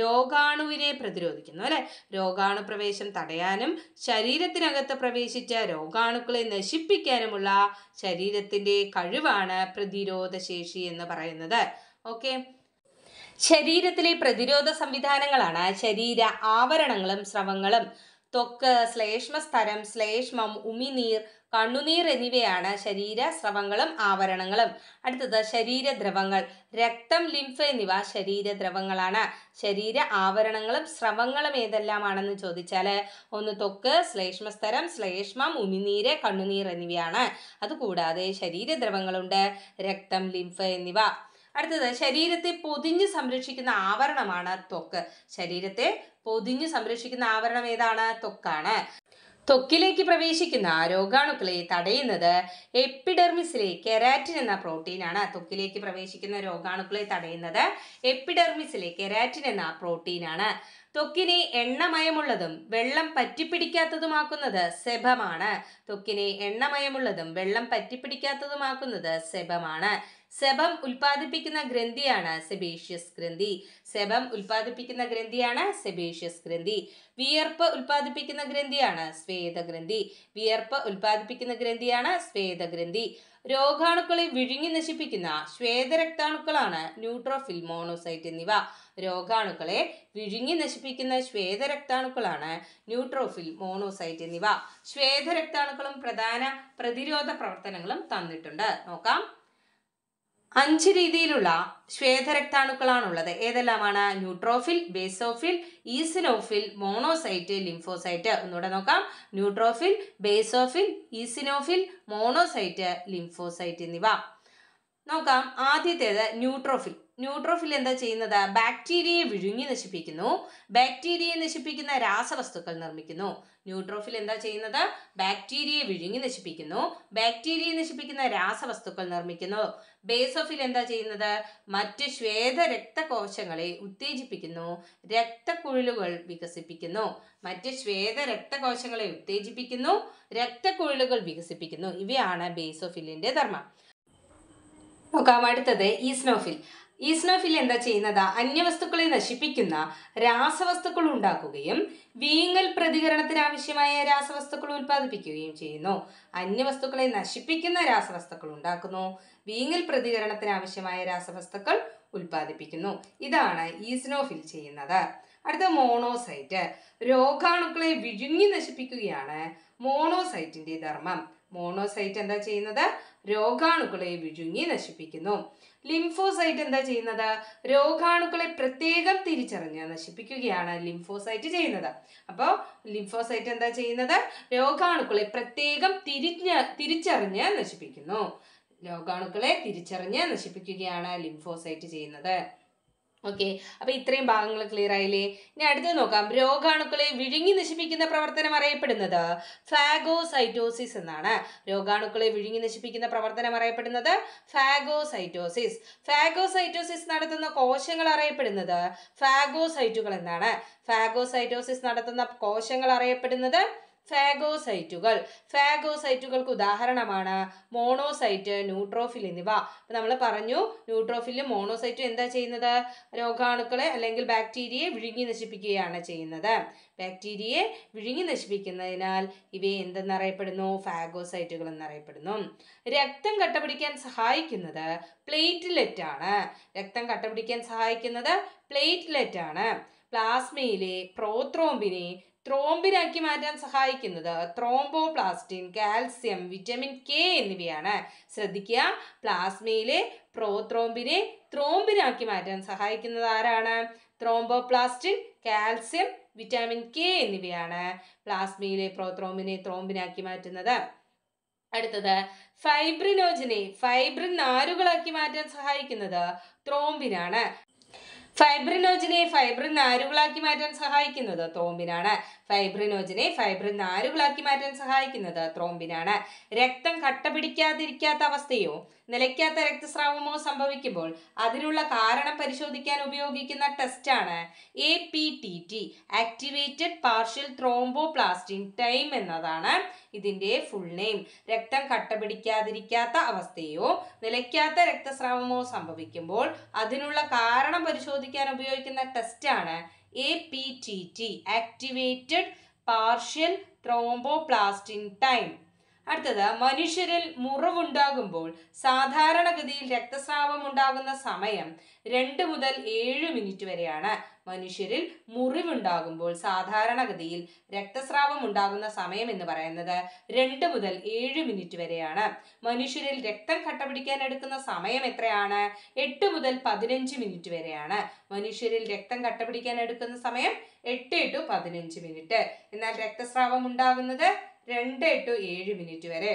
രോഗാണുവിനെ പ്രതിരോധിക്കുന്നു അല്ലെ രോഗാണു പ്രവേശം തടയാനും ശരീരത്തിനകത്ത് പ്രവേശിച്ച രോഗാണുക്കളെ നശിപ്പിക്കാനുമുള്ള ശരീരത്തിൻ്റെ കഴിവാണ് പ്രതിരോധശേഷി എന്ന് പറയുന്നത് ഓക്കെ ശരീരത്തിലെ പ്രതിരോധ സംവിധാനങ്ങളാണ് ശരീര ആവരണങ്ങളും സ്രവങ്ങളും ത്വക്ക് ശ്ലേഷ്മസ്തരം ശ്ലേഷ്മം ഉമിനീർ കണ്ണുനീർ എന്നിവയാണ് ശരീര സ്രവങ്ങളും ആവരണങ്ങളും അടുത്തത് ശരീരദ്രവങ്ങൾ രക്തം ലിംഫ് എന്നിവ ശരീരദ്രവങ്ങളാണ് ശരീര ആവരണങ്ങളും സ്രവങ്ങളും ഏതെല്ലാമാണെന്ന് ചോദിച്ചാൽ ഒന്ന് തൊക്ക് ശ്ലേഷ്മസ്തരം ശ്ലേഷ്മം ഉമിനീര് കണ്ണുനീർ എന്നിവയാണ് അതുകൂടാതെ ശരീരദ്രവങ്ങളുണ്ട് രക്തം ലിംഫ് എന്നിവ അടുത്തത് ശരീരത്തെ പൊതിഞ്ഞ് സംരക്ഷിക്കുന്ന ആവരണമാണ് ത്വക്ക് ശരീരത്തെ പൊതിഞ്ഞ് സംരക്ഷിക്കുന്ന ആവരണം ഏതാണ് ത്വക്കാണ് ത്വക്കിലേക്ക് പ്രവേശിക്കുന്ന രോഗാണുക്കളെ തടയുന്നത് എപ്പിഡെർമിസിലെ കെരാറ്റിൻ എന്ന പ്രോട്ടീനാണ് ത്വക്കിലേക്ക് പ്രവേശിക്കുന്ന രോഗാണുക്കളെ തടയുന്നത് എപ്പിഡെർമിസിലെ കെരാറ്റിൻ എന്ന പ്രോട്ടീനാണ് ത്വക്കിനെ എണ്ണമയമുള്ളതും വെള്ളം പറ്റിപ്പിടിക്കാത്തതുമാക്കുന്നത് സെബമാണ് ത്വക്കിനെ എണ്ണമയമുള്ളതും വെള്ളം പറ്റിപ്പിടിക്കാത്തതുമാക്കുന്നത് സെബമാണ് സെബം ഉൽപ്പാദിപ്പിക്കുന്ന ഗ്രന്ഥിയാണ് സെബേഷ്യസ് ഗ്രന്ഥി സെബം ഉൽപ്പാദിപ്പിക്കുന്ന ഗ്രന്ഥിയാണ് സെബേഷ്യസ് ഗ്രന്ഥി വിയർപ്പ് ഉൽപ്പാദിപ്പിക്കുന്ന ഗ്രന്ഥിയാണ് സ്വേദഗ്രന്ഥി വിയർപ്പ് ഉൽപ്പാദിപ്പിക്കുന്ന ഗ്രന്ഥിയാണ് സ്വേദഗ്രന്ഥി രോഗാണുക്കളെ വിഴുങ്ങി നശിപ്പിക്കുന്ന ശ്വേതരക്താണുക്കളാണ് ന്യൂട്രോഫിൽ മോണോസൈറ്റ് എന്നിവ രോഗാണുക്കളെ വിഴുങ്ങി നശിപ്പിക്കുന്ന ശ്വേതരക്താണുക്കളാണ് ന്യൂട്രോഫിൽ മോണോസൈറ്റ് എന്നിവ ശ്വേതരക്താണുക്കളും പ്രധാന പ്രതിരോധ പ്രവർത്തനങ്ങളും തന്നിട്ടുണ്ട് നോക്കാം അഞ്ച് രീതിയിലുള്ള ശ്വേതരക്താണുക്കളാണുള്ളത് ഏതെല്ലാമാണ് neutrophil basophil eosinophil monocyte lymphocyte ഒന്നുകൂടെ നോക്കാം neutrophil basophil eosinophil monocyte lymphocyte എന്നിവ നോക്കാം ആദ്യത്തേത് ന്യൂട്രോഫിൽ ന്യൂട്രോഫിൽ എന്താ ചെയ്യുന്നത് ബാക്ടീരിയയെ വിഴുങ്ങി നശിപ്പിക്കുന്നു ബാക്ടീരിയയെ നശിപ്പിക്കുന്ന രാസവസ്തുക്കൾ നിർമ്മിക്കുന്നു ന്യൂട്രോഫിൽ എന്താ ചെയ്യുന്നത് ബാക്ടീരിയയെ വിഴുങ്ങി നശിപ്പിക്കുന്നു ബാക്ടീരിയയെ നശിപ്പിക്കുന്ന രാസവസ്തുക്കൾ നിർമ്മിക്കുന്നു ബേസോഫിൽ എന്താ ചെയ്യുന്നത് മറ്റ് ശ്വേത രക്തകോശങ്ങളെ ഉത്തേജിപ്പിക്കുന്നു രക്തക്കുഴലുകൾ വികസിപ്പിക്കുന്നു മറ്റ് ശ്വേത രക്തകോശങ്ങളെ ഉത്തേജിപ്പിക്കുന്നു രക്തക്കുഴലുകൾ വികസിപ്പിക്കുന്നു ഇവയാണ് ബേസോഫിലിന്റെ ധർമ്മം നോക്കാം അടുത്തത് ഈസ്നോഫിൽ ഈസ്നോഫിൽ എന്താ ചെയ്യുന്നത് അന്യവസ്തുക്കളെ നശിപ്പിക്കുന്ന രാസവസ്തുക്കൾ ഉണ്ടാക്കുകയും വീങ്ങൽ പ്രതികരണത്തിന് ആവശ്യമായ രാസവസ്തുക്കൾ ഉൽപ്പാദിപ്പിക്കുകയും ചെയ്യുന്നു അന്യവസ്തുക്കളെ നശിപ്പിക്കുന്ന രാസവസ്തുക്കൾ ഉണ്ടാക്കുന്നു വീങ്ങൽ പ്രതികരണത്തിന് ആവശ്യമായ രാസവസ്തുക്കൾ ഉൽപ്പാദിപ്പിക്കുന്നു ഇതാണ് ഈസ്നോഫിൽ ചെയ്യുന്നത് അടുത്ത മോണോസൈറ്റ് രോഗാണുക്കളെ വിഴുങ്ങി നശിപ്പിക്കുകയാണ് മോണോസൈറ്റിന്റെ ധർമ്മം മോണോസൈറ്റ് എന്താ ചെയ്യുന്നത് രോഗാണുക്കളെ വിഴുങ്ങി നശിപ്പിക്കുന്നു ലിംഫോസൈറ്റ് എന്താ ചെയ്യുന്നത് രോഗാണുക്കളെ പ്രത്യേകം തിരിച്ചറിഞ്ഞ് നശിപ്പിക്കുകയാണ് ലിംഫോസൈറ്റ് ചെയ്യുന്നത് അപ്പോൾ ലിംഫോസൈറ്റ് എന്താ ചെയ്യുന്നത് രോഗാണുക്കളെ പ്രത്യേകം തിരിഞ്ഞ തിരിച്ചറിഞ്ഞ് നശിപ്പിക്കുന്നു രോഗാണുക്കളെ തിരിച്ചറിഞ്ഞ് നശിപ്പിക്കുകയാണ് ലിംഫോസൈറ്റ് ചെയ്യുന്നത് ഓക്കെ അപ്പൊ ഇത്രയും ഭാഗങ്ങൾ ക്ലിയർ ആയില്ലേ ഇനി അടുത്തത് നോക്കാം രോഗാണുക്കളെ വിഴുങ്ങി നശിപ്പിക്കുന്ന പ്രവർത്തനം അറിയപ്പെടുന്നത് ഫാഗോസൈറ്റോസിസ് എന്നാണ് രോഗാണുക്കളെ വിഴുങ്ങി നശിപ്പിക്കുന്ന പ്രവർത്തനം അറിയപ്പെടുന്നത് ഫാഗോസൈറ്റോസിസ് ഫാഗോസൈറ്റോസിസ് നടത്തുന്ന കോശങ്ങൾ അറിയപ്പെടുന്നത് ഫാഗോസൈറ്റുകൾ എന്നാണ് ഫാഗോസൈറ്റോസിസ് നടത്തുന്ന കോശങ്ങൾ അറിയപ്പെടുന്നത് ഫാഗോസൈറ്റുകൾ ഫാഗോസൈറ്റുകൾക്ക് ഉദാഹരണമാണ് മോണോസൈറ്റ് ന്യൂട്രോഫിൽ എന്നിവ അപ്പം നമ്മൾ പറഞ്ഞു ന്യൂട്രോഫിലും മോണോസൈറ്റും എന്താ ചെയ്യുന്നത് രോഗാണുക്കളെ അല്ലെങ്കിൽ ബാക്ടീരിയയെ വിഴുങ്ങി നശിപ്പിക്കുകയാണ് ചെയ്യുന്നത് ബാക്ടീരിയയെ വിഴുങ്ങി നശിപ്പിക്കുന്നതിനാൽ ഇവയെ എന്തെന്നറിയപ്പെടുന്നു ഫാഗോസൈറ്റുകൾ എന്നറിയപ്പെടുന്നു രക്തം കട്ടപിടിക്കാൻ സഹായിക്കുന്നത് പ്ലേറ്റ്ലെറ്റ് ആണ് രക്തം കട്ടപിടിക്കാൻ സഹായിക്കുന്നത് പ്ലേറ്റ്ലെറ്റ് ആണ് പ്ലാസ്മയിലെ പ്രോത്രോമ്പിനെ ത്രോമ്പിനാക്കി മാറ്റാൻ സഹായിക്കുന്നത് ത്രോംബോപ്ലാസ്റ്റിൻ കാൽസ്യം വിറ്റമിൻ കെ എന്നിവയാണ് ശ്രദ്ധിക്കുക പ്ലാസ്മയിലെ പ്രോത്രോംബിനെ ത്രോംബിനാക്കി മാറ്റാൻ സഹായിക്കുന്നത് ആരാണ് ത്രോംബോപ്ലാസ്റ്റിൻ കാൽസ്യം വിറ്റാമിൻ കെ എന്നിവയാണ് പ്ലാസ്മയിലെ പ്രോത്രോംബിനെ ത്രോംബിനാക്കി മാറ്റുന്നത് അടുത്തത് ഫൈബ്രിനോജിനെ ഫൈബ്രിൻ നാരുകളാക്കി മാറ്റാൻ സഹായിക്കുന്നത് ത്രോംബിനാണ് ഫൈബ്രിനോജിനെ ഫൈബ്രിൻ നാരുകളാക്കി മാറ്റാൻ സഹായിക്കുന്നത് ത്രോംബിനാണ് ഫൈബ്രിനോജനെ ഫൈബ്രിൻ നാരുകളാക്കി മാറ്റാൻ സഹായിക്കുന്നത് ത്രോംബിനാണ് രക്തം കട്ട പിടിക്കാതിരിക്കാത്ത അവസ്ഥയോ നിലയ്ക്കാത്ത രക്തസ്രാവമോ സംഭവിക്കുമ്പോൾ അതിനുള്ള കാരണം പരിശോധിക്കാൻ ഉപയോഗിക്കുന്ന ടെസ്റ്റാണ് A P T T activated partial thromboplastin time എന്നതാണ് ഇതിൻ്റെ ഫുൾ നെയിം രക്തം കട്ട പിടിക്കാതിരിക്കാത്ത അവസ്ഥയോ നിലയ്ക്കാത്ത രക്തസ്രാവമോ സംഭവിക്കുമ്പോൾ അതിനുള്ള കാരണം പരിശോധിക്കാൻ ഉപയോഗിക്കുന്ന ടെസ്റ്റാണ് APTT activated partial thromboplastin time. അടുത്തത് മനുഷ്യരിൽ മുറിവുണ്ടാകുമ്പോൾ സാധാരണഗതിയിൽ രക്തസ്രാവം ഉണ്ടാകുന്ന സമയം രണ്ട് മുതൽ ഏഴ് മിനിറ്റ് വരെയാണ് മനുഷ്യരിൽ മുറിവുണ്ടാകുമ്പോൾ സാധാരണഗതിയിൽ രക്തസ്രാവം ഉണ്ടാകുന്ന സമയം എന്ന് പറയുന്നത് രണ്ട് മുതൽ ഏഴ് മിനിറ്റ് വരെയാണ് മനുഷ്യരിൽ രക്തം കട്ട പിടിക്കാൻ എടുക്കുന്ന സമയം എത്രയാണ് എട്ട് മുതൽ പതിനഞ്ച് മിനിറ്റ് വരെയാണ് മനുഷ്യരിൽ രക്തം കട്ട പിടിക്കാൻ എടുക്കുന്ന സമയം എട്ട് ടു പതിനഞ്ച് മിനിറ്റ് എന്നാൽ രക്തസ്രാവം ഉണ്ടാകുന്നത് രണ്ട് ടു ഏഴ് മിനിറ്റ് വരെ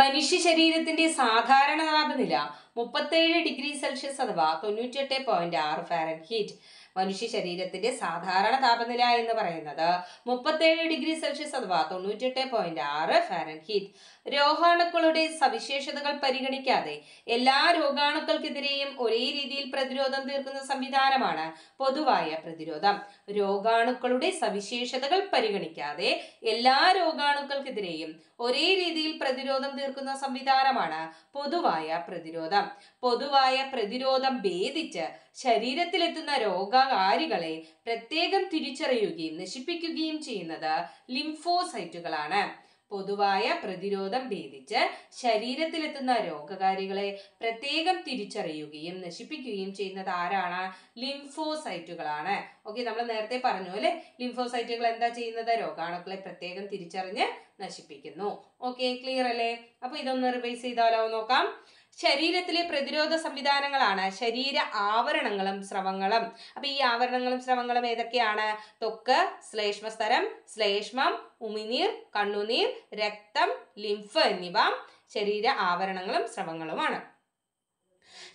മനുഷ്യ ശരീരത്തിന്റെ സാധാരണ താപനില മുപ്പത്തേഴ് ഡിഗ്രി സെൽഷ്യസ് അഥവാ തൊണ്ണൂറ്റിയെട്ട് പോയിന്റ് ആറ് ഫാരൻ ഹീറ്റ് മനുഷ്യ ശരീരത്തിന്റെ സാധാരണ താപനില എന്ന് പറയുന്നത് മുപ്പത്തേഴ് ഡിഗ്രി സെൽഷ്യസ് അഥവാ തൊണ്ണൂറ്റിയെട്ട് പോയിന്റ് ആറ് ഫാരൻ ഹീറ്റ് രോഗാണുക്കളുടെ സവിശേഷതകൾ പരിഗണിക്കാതെ എല്ലാ രോഗാണുക്കൾക്കെതിരെയും ഒരേ രീതിയിൽ പ്രതിരോധം തീർക്കുന്ന സംവിധാനമാണ് പൊതുവായ പ്രതിരോധം രോഗാണുക്കളുടെ സവിശേഷതകൾ പരിഗണിക്കാതെ എല്ലാ രോഗാണുക്കൾക്കെതിരെയും ഒരേ രീതിയിൽ പ്രതിരോധം തീർക്കുന്ന സംവിധാനമാണ് പൊതുവായ പ്രതിരോധം പൊതുവായ പ്രതിരോധം ഭേദിച്ച് ശരീരത്തിലെത്തുന്ന രോഗകാരികളെ പ്രത്യേകം തിരിച്ചറിയുകയും നശിപ്പിക്കുകയും ചെയ്യുന്നത് ലിംഫോസൈറ്റുകളാണ് പൊതുവായ പ്രതിരോധം ഭേദിച്ച് ശരീരത്തിലെത്തുന്ന രോഗകാരികളെ പ്രത്യേകം തിരിച്ചറിയുകയും നശിപ്പിക്കുകയും ചെയ്യുന്നത് ആരാണ് ലിംഫോസൈറ്റുകളാണ് ഓക്കെ നമ്മൾ നേരത്തെ പറഞ്ഞു അല്ലെ ലിംഫോസൈറ്റുകൾ എന്താ ചെയ്യുന്നത് രോഗാണുക്കളെ പ്രത്യേകം തിരിച്ചറിഞ്ഞ് നശിപ്പിക്കുന്നു ഓക്കെ ക്ലിയർ അല്ലേ അപ്പൊ ഇതൊന്ന് റിവൈസ് ചെയ്താലോ നോക്കാം ശരീരത്തിലെ പ്രതിരോധ സംവിധാനങ്ങളാണ് ശരീര ആവരണങ്ങളും സ്രവങ്ങളും അപ്പൊ ഈ ആവരണങ്ങളും സ്രവങ്ങളും ഏതൊക്കെയാണ് തൊക്ക് ശ്ലേഷ്മസ്തരം ശ്ലേഷ്മം ഉമിനീർ കണ്ണുനീർ രക്തം ലിംഫ് എന്നിവ ശരീര ആവരണങ്ങളും സ്രവങ്ങളുമാണ്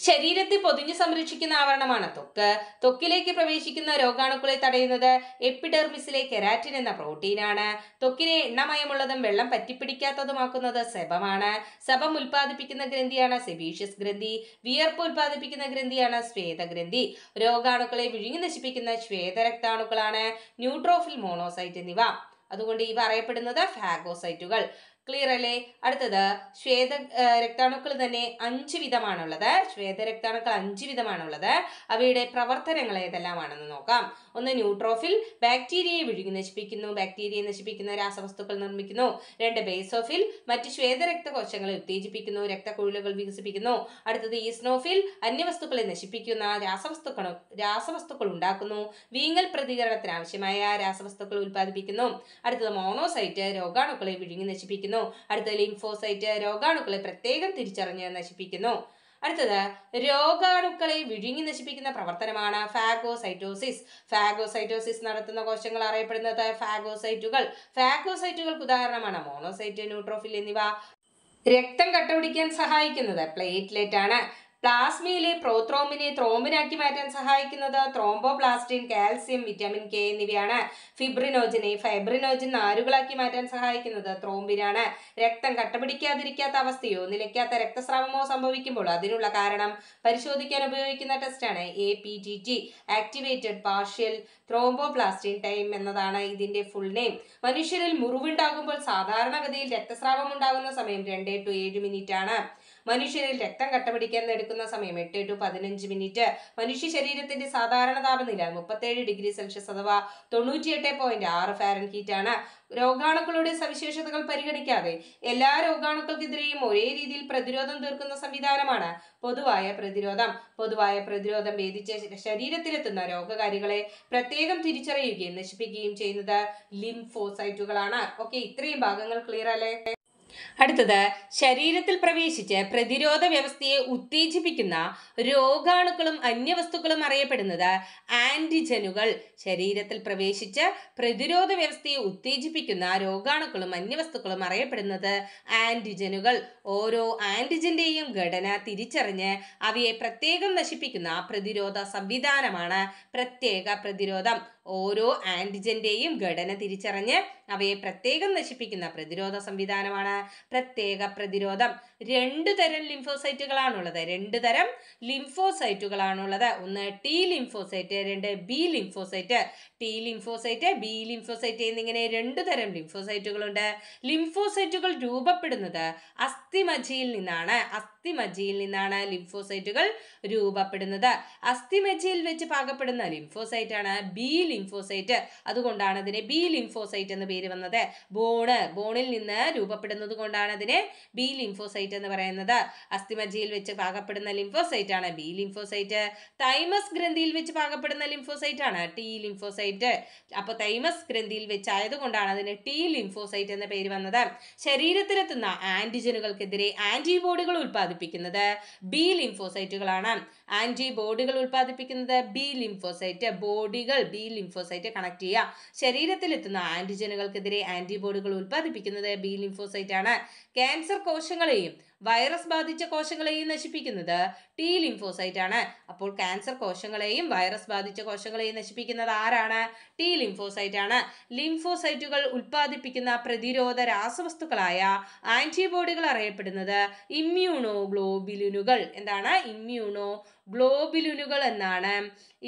ശരീരത്തെ പൊതിഞ്ഞു സംരക്ഷിക്കുന്ന ആവരണമാണ് തൊക്ക് തൊക്കിലേക്ക് പ്രവേശിക്കുന്ന രോഗാണുക്കളെ തടയുന്നത് എപ്പിഡെർമിസിലെ കെരാറ്റിൻ എന്ന പ്രോട്ടീനാണ് തൊക്കിനെ എണ്ണമയമുള്ളതും വെള്ളം പറ്റിപ്പിടിക്കാത്തതുമാക്കുന്നത് സെബമാണ് സെബം ഉൽപ്പാദിപ്പിക്കുന്ന ഗ്രന്ഥിയാണ് സെബീഷ്യസ് ഗ്രന്ഥി വിയർപ്പ് ഉൽപ്പാദിപ്പിക്കുന്ന ഗ്രന്ഥിയാണ് ശ്വേതഗ്രന്ഥി രോഗാണുക്കളെ വിഴുങ്ങി നശിപ്പിക്കുന്ന ശ്വേതരക്താണുക്കളാണ് ന്യൂട്രോഫിൽ മോണോസൈറ്റ് എന്നിവ അതുകൊണ്ട് ഇവ അറിയപ്പെടുന്നത് ഫാഗോസൈറ്റുകൾ ക്ലിയർ അല്ലേ അടുത്തത് ശ്വേത രക്താണുക്കൾ തന്നെ അഞ്ച് വിധമാണുള്ളത് ശ്വേത രക്താണുക്കൾ അഞ്ച് വിധമാണുള്ളത് അവയുടെ പ്രവർത്തനങ്ങൾ ഏതെല്ലാമാണെന്ന് നോക്കാം ഒന്ന് ന്യൂട്രോഫിൽ ബാക്ടീരിയയെ വിഴുങ്ങി നശിപ്പിക്കുന്നു ബാക്ടീരിയയെ നശിപ്പിക്കുന്ന രാസവസ്തുക്കൾ നിർമ്മിക്കുന്നു രണ്ട് ബേസോഫിൽ മറ്റ് ശ്വേത രക്തകോശങ്ങളെ ഉത്തേജിപ്പിക്കുന്നു രക്തക്കുഴലുകൾ വികസിപ്പിക്കുന്നു അടുത്തത് ഈസ്നോഫിൽ അന്യവസ്തുക്കളെ നശിപ്പിക്കുന്ന രാസവസ്തുക്കൾ രാസവസ്തുക്കൾ ഉണ്ടാക്കുന്നു വീങ്ങൽ പ്രതികരണത്തിന് ആവശ്യമായ രാസവസ്തുക്കൾ ഉൽപ്പാദിപ്പിക്കുന്നു അടുത്തത് മോണോസൈറ്റ് രോഗാണുക്കളെ വിഴുങ്ങി നശിപ്പിക്കുന്നു നശിപ്പിക്കുന്നു അടുത്തത് ലിംഫോസൈറ്റ് രോഗാണുക്കളെ പ്രത്യേകം തിരിച്ചറിഞ്ഞ് നശിപ്പിക്കുന്നു അടുത്തത് രോഗാണുക്കളെ വിഴുങ്ങി നശിപ്പിക്കുന്ന പ്രവർത്തനമാണ് ഫാഗോസൈറ്റോസിസ് ഫാഗോസൈറ്റോസിസ് നടത്തുന്ന കോശങ്ങൾ അറിയപ്പെടുന്നത് ഫാഗോസൈറ്റുകൾ ഫാഗോസൈറ്റുകൾക്ക് ഉദാഹരണമാണ് മോണോസൈറ്റ് ന്യൂട്രോഫിൽ എന്നിവ രക്തം കട്ടപിടിക്കാൻ സഹായിക്കുന്നത് പ്ലേറ്റ്ലെറ്റ് ആണ് പ്ലാസ്മയിലെ പ്രോത്രോമിനെ ത്രോംബിനാക്കി മാറ്റാൻ സഹായിക്കുന്നത് ത്രോംബോപ്ലാസ്റ്റിൻ കാൽസ്യം വിറ്റാമിൻ കെ എന്നിവയാണ് ഫിബ്രിനോജിനെ ഫൈബ്രിനോജിൻ നാരുകളാക്കി മാറ്റാൻ സഹായിക്കുന്നത് ത്രോംബിനാണ് രക്തം കട്ടപിടിക്കാതിരിക്കാത്ത അവസ്ഥയോ നിലയ്ക്കാത്ത രക്തസ്രാവമോ സംഭവിക്കുമ്പോൾ അതിനുള്ള കാരണം പരിശോധിക്കാൻ ഉപയോഗിക്കുന്ന ടെസ്റ്റാണ് A P T T activated partial thromboplastin time എന്നതാണ് ഇതിന്റെ ഫുൾ നെയിം മനുഷ്യരിൽ മുറിവുണ്ടാകുമ്പോൾ സാധാരണഗതിയിൽ രക്തസ്രാവം ഉണ്ടാകുന്ന സമയം രണ്ട് ടു ഏഴ് മിനിറ്റ് ആണ് മനുഷ്യരിൽ രക്തം കട്ടപിടിക്കാൻ എടുക്കുന്ന സമയം എട്ട് ടു പതിനഞ്ച് മിനിറ്റ് മനുഷ്യ ശരീരത്തിന്റെ സാധാരണ താപനില മുപ്പത്തേഴ് ഡിഗ്രി സെൽഷ്യസ് അഥവാ തൊണ്ണൂറ്റിയെട്ട് പോയിന്റ് ആറ് ഫാരൻ ആണ് രോഗാണുക്കളുടെ സവിശേഷതകൾ പരിഗണിക്കാതെ എല്ലാ രോഗാണുക്കൾക്കെതിരെയും ഒരേ രീതിയിൽ പ്രതിരോധം തീർക്കുന്ന സംവിധാനമാണ് പൊതുവായ പ്രതിരോധം പൊതുവായ പ്രതിരോധം ഭേദിച്ച് ശരീരത്തിലെത്തുന്ന രോഗകാരികളെ പ്രത്യേകം തിരിച്ചറിയുകയും നശിപ്പിക്കുകയും ചെയ്യുന്നത് ലിംഫോസൈറ്റുകളാണ് ഓക്കെ ഇത്രയും ഭാഗങ്ങൾ ക്ലിയർ അല്ലേ അടുത്തത് ശരീരത്തിൽ പ്രവേശിച്ച് പ്രതിരോധ വ്യവസ്ഥയെ ഉത്തേജിപ്പിക്കുന്ന രോഗാണുക്കളും അന്യവസ്തുക്കളും അറിയപ്പെടുന്നത് ആന്റിജനുകൾ ശരീരത്തിൽ പ്രവേശിച്ച് പ്രതിരോധ വ്യവസ്ഥയെ ഉത്തേജിപ്പിക്കുന്ന രോഗാണുക്കളും അന്യവസ്തുക്കളും അറിയപ്പെടുന്നത് ആന്റിജനുകൾ ഓരോ ആന്റിജന്റെയും ഘടന തിരിച്ചറിഞ്ഞ് അവയെ പ്രത്യേകം നശിപ്പിക്കുന്ന പ്രതിരോധ സംവിധാനമാണ് പ്രത്യേക പ്രതിരോധം ഓരോ ആൻറ്റിജൻ്റെയും ഘടന തിരിച്ചറിഞ്ഞ് അവയെ പ്രത്യേകം നശിപ്പിക്കുന്ന പ്രതിരോധ സംവിധാനമാണ് പ്രത്യേക പ്രതിരോധം രണ്ട് തരം ലിംഫോസൈറ്റുകളാണുള്ളത് രണ്ട് തരം ലിംഫോസൈറ്റുകളാണുള്ളത് ഒന്ന് ടി ലിംഫോസൈറ്റ് രണ്ട് B lymphocyte T lymphocyte B lymphocyte എന്നിങ്ങനെ രണ്ട് തരം ലിംഫോസൈറ്റുകളുണ്ട് ലിംഫോസൈറ്റുകൾ രൂപപ്പെടുന്നത് അസ്ഥിമജ്ജയിൽ നിന്നാണ് അസ്ഥിമജ്ജയിൽ നിന്നാണ് ലിംഫോസൈറ്റുകൾ രൂപപ്പെടുന്നത് അസ്ഥിമജ്ജയിൽ വെച്ച് പാകപ്പെടുന്ന ലിംഫോസൈറ്റാണ് ബി ലിംഫോ ലിംഫോസൈറ്റ് അതുകൊണ്ടാണ് അതിനെ ബി ലിംഫോസൈറ്റ് എന്ന് പേര് വന്നത് ബോണ് ബോണിൽ നിന്ന് രൂപപ്പെടുന്നത് കൊണ്ടാണ് അതിനെ ബി ലിംഫോസൈറ്റ് എന്ന് പറയുന്നത് അസ്ഥിമജ്ജയിൽ വെച്ച് പാകപ്പെടുന്ന ലിംഫോസൈറ്റ് ആണ് ബി ലിംഫോസൈറ്റ് തൈമസ് ഗ്രന്ഥിയിൽ വെച്ച് പാകപ്പെടുന്ന ലിംഫോസൈറ്റ് ആണ് ടി ലിംഫോസൈറ്റ് അപ്പോൾ തൈമസ് ഗ്രന്ഥിയിൽ വെച്ചായതുകൊണ്ടാണ് അതിന് ടി ലിംഫോസൈറ്റ് എന്ന പേര് വന്നത് ശരീരത്തിലെത്തുന്ന ആന്റിജനുകൾക്കെതിരെ ആന്റിബോഡികൾ ഉൽപ്പാദിപ്പിക്കുന്നത് ബി ലിംഫോസൈറ്റുകളാണ് ആന്റിബോഡികൾ ഉൽപ്പാദിപ്പിക്കുന്നത് ബി ലിംഫോസൈറ്റ് ബോഡികൾ ബി ലിംഫോ ലിംഫോസൈറ്റ് കണക്ട് ചെയ്യുക എത്തുന്ന ആന്റിജനുകൾക്കെതിരെ ആന്റിബോഡികൾ ഉൽപ്പാദിപ്പിക്കുന്നത് ബി ലിംഫോസൈറ്റ് ആണ് ക്യാൻസർ കോശങ്ങളെയും വൈറസ് ബാധിച്ച കോശങ്ങളെയും നശിപ്പിക്കുന്നത് ടി ലിംഫോസൈറ്റ് ആണ് അപ്പോൾ ക്യാൻസർ കോശങ്ങളെയും വൈറസ് ബാധിച്ച കോശങ്ങളെയും നശിപ്പിക്കുന്നത് ആരാണ് ടി ലിംഫോസൈറ്റ് ആണ് ലിംഫോസൈറ്റുകൾ ഉൽപ്പാദിപ്പിക്കുന്ന പ്രതിരോധ രാസവസ്തുക്കളായ ആന്റിബോഡികൾ അറിയപ്പെടുന്നത് ഇമ്മ്യൂണോ ഗ്ലോബിലുനുകൾ എന്താണ് ഇമ്മ്യൂണോ ഗ്ലോബിലുനുകൾ എന്നാണ്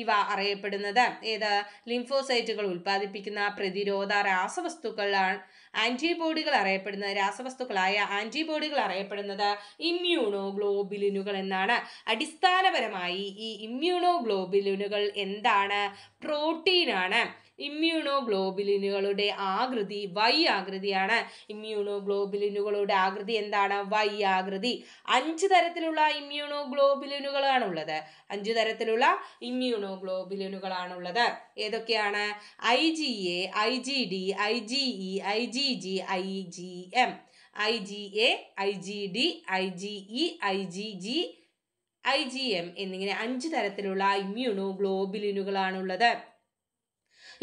ഇവ അറിയപ്പെടുന്നത് ഏത് ലിംഫോസൈറ്റുകൾ ഉൽപ്പാദിപ്പിക്കുന്ന പ്രതിരോധ രാസവസ്തുക്കളാണ് ആൻറ്റിബോഡികൾ അറിയപ്പെടുന്ന രാസവസ്തുക്കളായ ആൻറ്റിബോഡികൾ അറിയപ്പെടുന്നത് ഇമ്മ്യൂണോ ഗ്ലോബിലിനുകൾ എന്നാണ് അടിസ്ഥാനപരമായി ഈ ഇമ്മ്യൂണോ ഗ്ലോബിലിനുകൾ എന്താണ് പ്രോട്ടീനാണ് ഇമ്മ്യൂണോഗ്ലോബിലിനുകളുടെ ആകൃതി വൈ ആകൃതിയാണ് ഇമ്മ്യൂണോഗ്ലോബിലിനുകളുടെ ആകൃതി എന്താണ് വൈ ആകൃതി അഞ്ച് തരത്തിലുള്ള ഇമ്മ്യൂണോഗ്ലോബിലിനുകളാണ് ഉള്ളത് അഞ്ച് തരത്തിലുള്ള ഇമ്മ്യൂണോഗ്ലോബിലിനുകളാണുള്ളത് ഏതൊക്കെയാണ് I G A I G D I G E I G G I G M I G A I G D I G E I G G I G M എന്നിങ്ങനെ അഞ്ച് തരത്തിലുള്ള ഇമ്മ്യൂണോ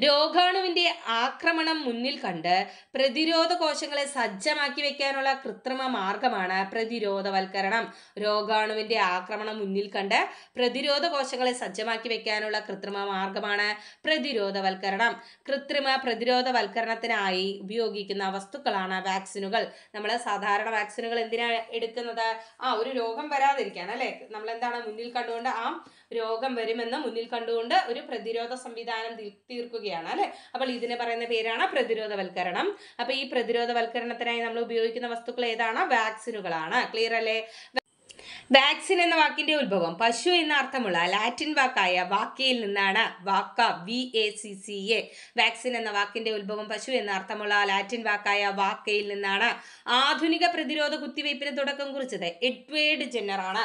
രോഗാണുവിന്റെ ആക്രമണം മുന്നിൽ കണ്ട് പ്രതിരോധ കോശങ്ങളെ സജ്ജമാക്കി വെക്കാനുള്ള കൃത്രിമ മാർഗമാണ് പ്രതിരോധവൽക്കരണം രോഗാണുവിന്റെ ആക്രമണം മുന്നിൽ കണ്ട് പ്രതിരോധ കോശങ്ങളെ സജ്ജമാക്കി വെക്കാനുള്ള കൃത്രിമ മാർഗമാണ് പ്രതിരോധവൽക്കരണം കൃത്രിമ പ്രതിരോധവൽക്കരണത്തിനായി ഉപയോഗിക്കുന്ന വസ്തുക്കളാണ് വാക്സിനുകൾ നമ്മൾ സാധാരണ വാക്സിനുകൾ എന്തിനാണ് എടുക്കുന്നത് ആ ഒരു രോഗം വരാതിരിക്കാൻ അല്ലെ നമ്മൾ എന്താണ് മുന്നിൽ കണ്ടുകൊണ്ട് ആ രോഗം വരുമെന്ന് മുന്നിൽ കണ്ടുകൊണ്ട് ഒരു പ്രതിരോധ സംവിധാനം തീർക്കുകയാണ് അല്ലെ അപ്പോൾ ഇതിന് പറയുന്ന പേരാണ് പ്രതിരോധവൽക്കരണം അപ്പൊ ഈ പ്രതിരോധവൽക്കരണത്തിനായി നമ്മൾ ഉപയോഗിക്കുന്ന വസ്തുക്കൾ ഏതാണ് വാക്സിനുകളാണ് ക്ലിയർ അല്ലേ വാക്സിൻ എന്ന വാക്കിന്റെ ഉത്ഭവം പശു എന്ന അർത്ഥമുള്ള ലാറ്റിൻ വാക്കായ വാക്കയിൽ നിന്നാണ് വാക്ക V A C C A vaccine എന്ന വാക്കിന്റെ ഉത്ഭവം പശു എന്ന അർത്ഥമുള്ള ലാറ്റിൻ വാക്കായ വാക്കയിൽ നിന്നാണ് ആധുനിക പ്രതിരോധ കുത്തിവയ്പ്പിന് തുടക്കം കുറിച്ചത് എഡ്വേർഡ് ജെന്നറാണ്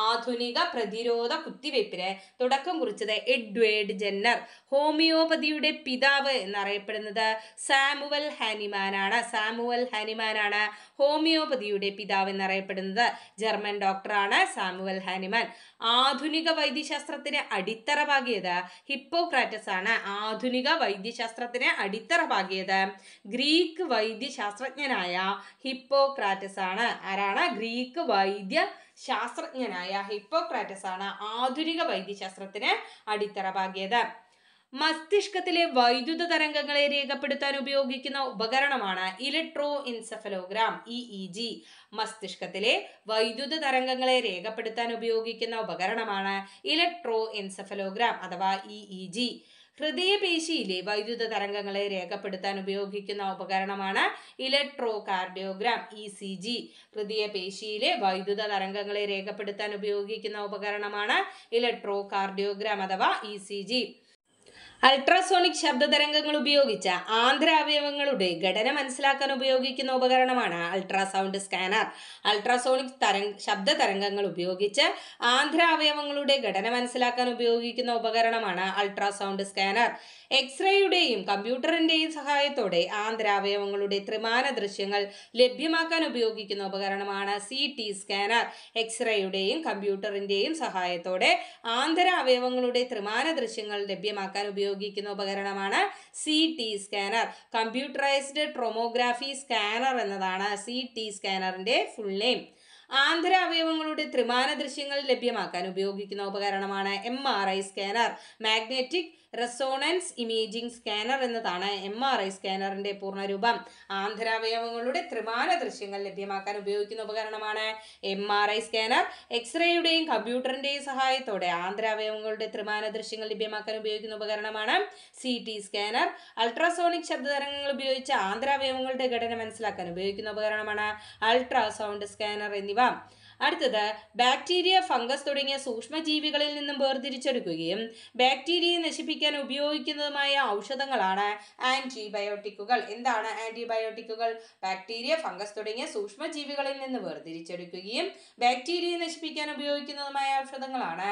ആധുനിക പ്രതിരോധ കുത്തിവയ്പ്പിന് തുടക്കം കുറിച്ചത് എഡ്വേർഡ് ജെന്നർ ഹോമിയോപതിയുടെ പിതാവ് എന്നറിയപ്പെടുന്നത് സാമുവൽ ഹാനിമാനാണ് സാമുവൽ ഹാനിമാനാണ് ഹോമിയോപതിയുടെ പിതാവ് എന്നറിയപ്പെടുന്നത് ജർമ്മൻ ഡോക്ടറാണ് ആളാണ് സാമുവൽ ഹാനിമാൻ ആധുനിക വൈദ്യശാസ്ത്രത്തിന് അടിത്തറ പാകിയത് ഹിപ്പോക്രാറ്റസ് ആണ് ആധുനിക വൈദ്യശാസ്ത്രത്തിന് അടിത്തറ പാകിയത് ഗ്രീക്ക് വൈദ്യശാസ്ത്രജ്ഞനായ ഹിപ്പോക്രാറ്റസ് ആണ് ആരാണ് ഗ്രീക്ക് വൈദ്യ ശാസ്ത്രജ്ഞനായ ഹിപ്പോക്രാറ്റസ് ആണ് ആധുനിക വൈദ്യശാസ്ത്രത്തിന് അടിത്തറ പാകിയത് മസ്തിഷ്കത്തിലെ വൈദ്യുത തരംഗങ്ങളെ രേഖപ്പെടുത്താൻ ഉപയോഗിക്കുന്ന ഉപകരണമാണ് electroencephalogram E E G മസ്തിഷ്കത്തിലെ വൈദ്യുത തരംഗങ്ങളെ രേഖപ്പെടുത്താൻ ഉപയോഗിക്കുന്ന ഉപകരണമാണ് ഇലക്ട്രോ ഇൻസഫലോഗ്രാം അഥവാ ഇ ഇ ജി ഹൃദയപേശിയിലെ വൈദ്യുത തരംഗങ്ങളെ രേഖപ്പെടുത്താൻ ഉപയോഗിക്കുന്ന ഉപകരണമാണ് electrocardiogram E C G ഹൃദയപേശിയിലെ വൈദ്യുത തരംഗങ്ങളെ രേഖപ്പെടുത്താൻ ഉപയോഗിക്കുന്ന ഉപകരണമാണ് ഇലക്ട്രോ കാർഡിയോഗ്രാം അഥവാ ഇ സി ജി അൾട്രാസോണിക് ശബ്ദതരംഗങ്ങൾ ഉപയോഗിച്ച ആന്തരാവയവങ്ങളുടെ ഘടന മനസ്സിലാക്കാൻ ഉപയോഗിക്കുന്ന ഉപകരണമാണ് അൾട്രാസൗണ്ട് സ്കാനർ അൾട്രാസോണിക് തരംഗ ശബ്ദ തരംഗങ്ങൾ ഉപയോഗിച്ച് ആന്തരാവയവങ്ങളുടെ ഘടന മനസ്സിലാക്കാൻ ഉപയോഗിക്കുന്ന ഉപകരണമാണ് അൾട്രാസൗണ്ട് സ്കാനർ എക്സ്റേയുടെയും കമ്പ്യൂട്ടറിന്റെയും സഹായത്തോടെ ആന്തരാവയവങ്ങളുടെ ത്രിമാന ദൃശ്യങ്ങൾ ലഭ്യമാക്കാൻ ഉപയോഗിക്കുന്ന ഉപകരണമാണ് സി ടി സ്കാനർ എക്സ്റേയുടെയും കമ്പ്യൂട്ടറിന്റെയും സഹായത്തോടെ ആന്തരാവയവങ്ങളുടെ ത്രിമാന ദൃശ്യങ്ങൾ ലഭ്യമാക്കാൻ ഉപയോഗിക്കുന്ന ഉപകരണമാണ് C T scanner computerised tomography scanner എന്നതാണ് സി ടി സ്കാനറിന്റെ ഫുൾ നെയിം ആന്തരാവയവങ്ങളുടെ ത്രിമാന ദൃശ്യങ്ങൾ ലഭ്യമാക്കാൻ ഉപയോഗിക്കുന്ന ഉപകരണമാണ് M R I scanner magnetic resonance imaging scanner എന്നതാണ് എം ആർ ഐ സ്കാനറിന്റെ പൂർണ്ണരൂപം ആന്തരാവയവങ്ങളുടെ ത്രിമാന ദൃശ്യങ്ങൾ ലഭ്യമാക്കാൻ ഉപയോഗിക്കുന്ന ഉപകരണമാണ് എം ആർ ഐ സ്കാനർ എക്സ്റേയുടെയും കമ്പ്യൂട്ടറിന്റെയും സഹായത്തോടെ ആന്തരാവയവങ്ങളുടെ ത്രിമാന ദൃശ്യങ്ങൾ ലഭ്യമാക്കാൻ ഉപയോഗിക്കുന്ന ഉപകരണമാണ് സി ടി സ്കാനർ അൾട്രാസോണിക് ശബ്ദതരംഗങ്ങൾ ഉപയോഗിച്ച് ആന്തരാവയവങ്ങളുടെ ഘടന മനസ്സിലാക്കാൻ ഉപയോഗിക്കുന്ന ഉപകരണമാണ് അൾട്രാസൗണ്ട് സ്കാനർ എന്നിവ അടുത്തത് ബാക്ടീരിയ ഫംഗസ് തുടങ്ങിയ സൂക്ഷ്മജീവികളിൽ നിന്നും വേർതിരിച്ചെടുക്കുകയും ബാക്ടീരിയയെ നശിപ്പിക്കാൻ ഉപയോഗിക്കുന്നതുമായ ഔഷധങ്ങളാണ് ആൻറ്റിബയോട്ടിക്കുകൾ എന്താണ് ആൻറ്റിബയോട്ടിക്കുകൾ ബാക്ടീരിയ ഫംഗസ് തുടങ്ങിയ സൂക്ഷ്മജീവികളിൽ നിന്ന് വേർതിരിച്ചെടുക്കുകയും ബാക്ടീരിയയെ നശിപ്പിക്കാൻ ഉപയോഗിക്കുന്നതുമായ ഔഷധങ്ങളാണ്